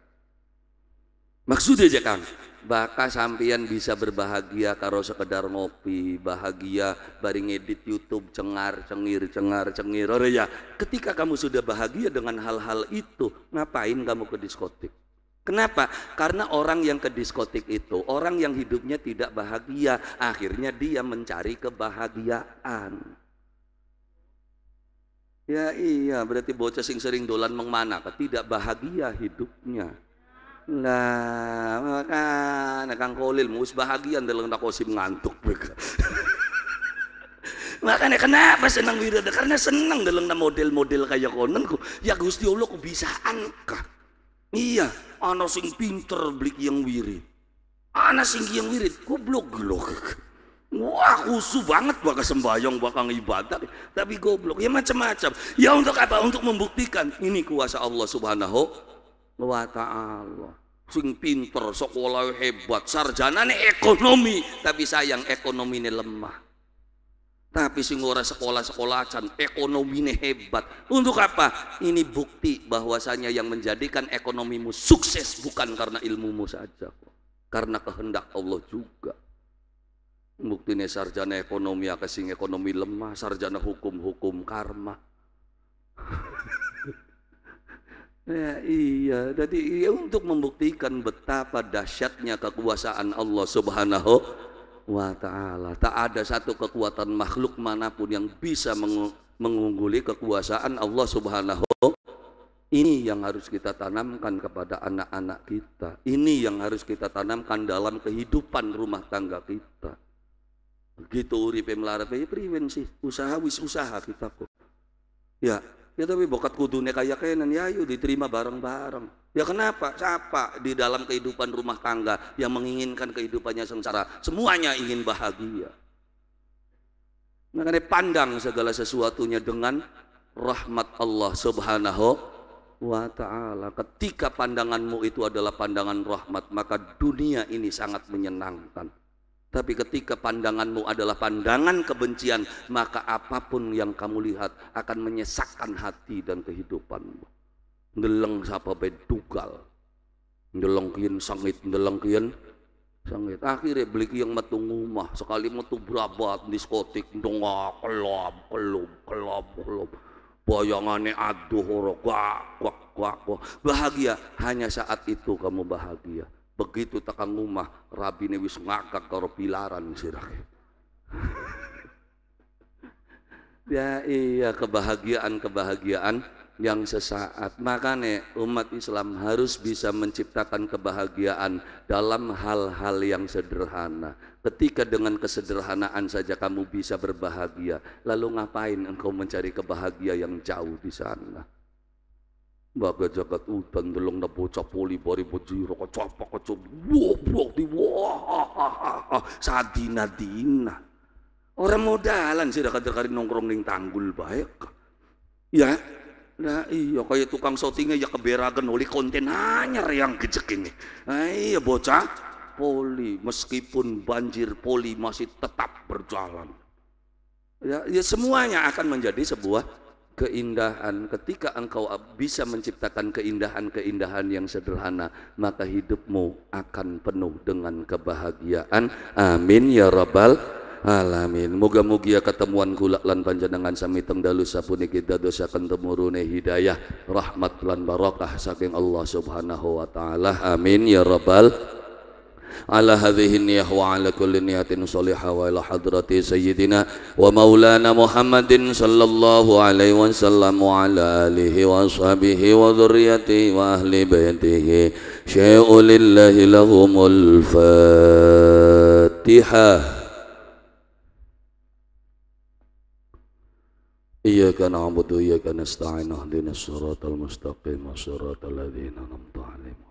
Maksudnya aja Kang, bahkan sampian bisa berbahagia kalau sekedar ngopi, bahagia bari ngedit YouTube cengar cengir cengar cengir. Oh ya, ketika kamu sudah bahagia dengan hal-hal itu, ngapain kamu ke diskotik? Kenapa? Karena orang yang ke diskotik itu, orang yang hidupnya tidak bahagia, akhirnya dia mencari kebahagiaan. Ya iya, berarti bocah sing sering dolan mengmana, tidak bahagia hidupnya. Lah, maka Kang Kolil mus bahagia dalam nakosim ngantuk. Makanya kenapa senang wirada? Karena senang dalam model-model kayak konon Ya Gusti Allah ku bisaan kah? Iya, ana sing pinter blik yang wirid. Ana sing yang wirid goblok goblok. Wah khusus banget bakal sembahyang, bakal ibadah, tapi goblok. Ya macam-macam. Ya untuk apa? Untuk membuktikan ini kuasa Allah Subhanahu wa taala. Sing pinter, sekolah hebat, sarjana ekonomi, tapi sayang ekonomi ini lemah. Tapi sing ora sekolah-sekolahan, ini hebat. Untuk apa? Ini bukti bahwasanya yang menjadikan ekonomimu sukses bukan karena ilmumu saja, karena kehendak Allah juga. Bukti ini sarjana ekonomi ya sing ekonomi lemah, sarjana hukum hukum karma. Ya, iya, jadi ya untuk membuktikan betapa dahsyatnya kekuasaan Allah Subhanahu wa ta'ala. Tak ada satu kekuatan makhluk manapun yang bisa mengungguli kekuasaan Allah Subhanahu ini yang harus kita tanamkan kepada anak-anak kita. Ini yang harus kita tanamkan dalam kehidupan rumah tangga kita. Begitu uripe melarat, ya usaha wis usaha kita kok. Ya, Ya tapi bokat kudunya kayak kenan ya yuk diterima bareng-bareng. Ya kenapa? Siapa di dalam kehidupan rumah tangga yang menginginkan kehidupannya sengsara? Semuanya ingin bahagia. Makanya pandang segala sesuatunya dengan rahmat Allah subhanahu wa ta'ala. Ketika pandanganmu itu adalah pandangan rahmat, maka dunia ini sangat menyenangkan. Tapi ketika pandanganmu adalah pandangan kebencian, maka apapun yang kamu lihat akan menyesakkan hati dan kehidupanmu. Ndeleng sapa bedugal. Ndeleng kian sangit, ndeleng kian sangit. Akhirnya beli yang metu ngumah, sekali metu berabat, diskotik, dongak, kelop, kelop, kelop, kelop. Bayangane aduh, ora, gak, gak, gak, bahagia. Hanya saat itu kamu bahagia begitu tekan rumah rabi wis ngakak karo pilaran sirah ya iya kebahagiaan-kebahagiaan yang sesaat makanya umat Islam harus bisa menciptakan kebahagiaan dalam hal-hal yang sederhana ketika dengan kesederhanaan saja kamu bisa berbahagia lalu ngapain engkau mencari kebahagiaan yang jauh di sana Mbak jagat udan delong na bocah poli bari bejiro kecopak kecopak wah di wah sadina dina orang modalan sih dekat dekat nongkrong ning tanggul baik ya Nah iya kayak tukang sotingnya ya keberagan oleh konten hanya yang gejek ini. Nah, iya bocah poli meskipun banjir poli masih tetap berjalan. Ya, ya semuanya akan menjadi sebuah keindahan, ketika engkau bisa menciptakan keindahan-keindahan yang sederhana, maka hidupmu akan penuh dengan kebahagiaan. Amin ya rabbal alamin. Moga-moga ketemuan kula lan panjenengan sami tengdalu sapuni kita dosa temurune hidayah, rahmat lan barokah saking Allah Subhanahu wa taala. Amin ya rabbal alamin. على هذه النية وعلى كل نية صالحة وإلى حضرة سيدنا ومولانا محمد صلى الله عليه وسلم وعلى آله وأصحابه وذريته وأهل بيته شيء لله لهم الفاتحة إياك نعبد وإياك نستعين اهدنا الصراط المستقيم صراط الذين أنعمت عليهم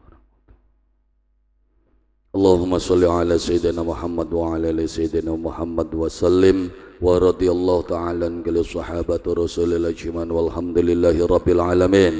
اللهم صل على سيدنا محمد وعلى ال سيدنا محمد وسلم ورضي الله تعالى عن كل الصحابة رسول الله جميعا والحمد لله رب العالمين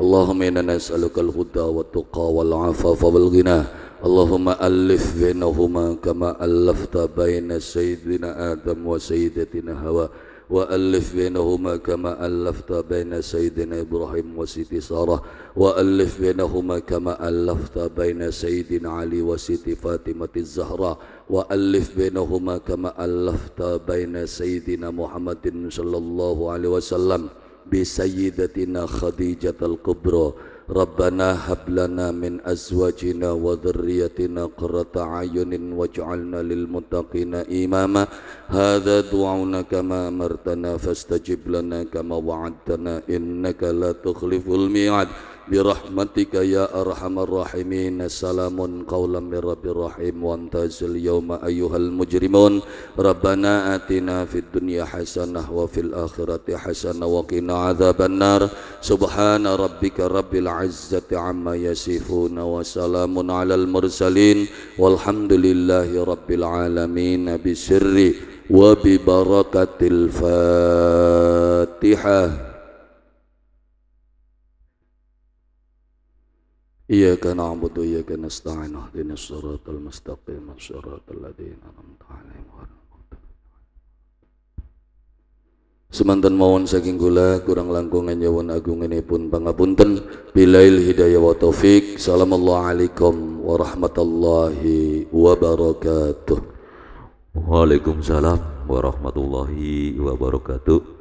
اللهم إنا نسألك الهدى والتقى والعفاف والغنى اللهم ألف بينهما كما ألفت بين سيدنا آدم وسيدتنا هوى وألف بينهما كما ألفت بين سيدنا إبراهيم وسيدي سارة وألف بينهما كما ألفت بين سيدنا علي وسيدي فاطمة الزهراء وألف بينهما كما ألفت بين سيدنا محمد صلى الله عليه وسلم بسيدتنا خديجة الكبرى ربنا هب لنا من أزواجنا وذريتنا قرة أعين واجعلنا للمتقين إماما هذا دعونا كما أمرتنا فاستجب لنا كما وعدتنا إنك لا تخلف الميعاد برحمتك يا أرحم الراحمين سلام قولا من رب الرحيم وانتاز اليوم أيها المجرمون ربنا آتنا في الدنيا حسنة وفي الآخرة حسنة وقنا عذاب النار سبحان ربك رب العزة عما يصفون وسلام على المرسلين والحمد لله رب العالمين بسر وببركة الفاتحة إياك نعبد وإياك نستعين اهدنا الصراط المستقيم صراط الذين أنعمت عليهم غير Semantan mawon saking kula kurang langkung nyuwun agungenipun pangapunten bilail hidayah wa taufik. Assalamualaikum alaikum warahmatullahi wabarakatuh. Waalaikumsalam warahmatullahi wabarakatuh.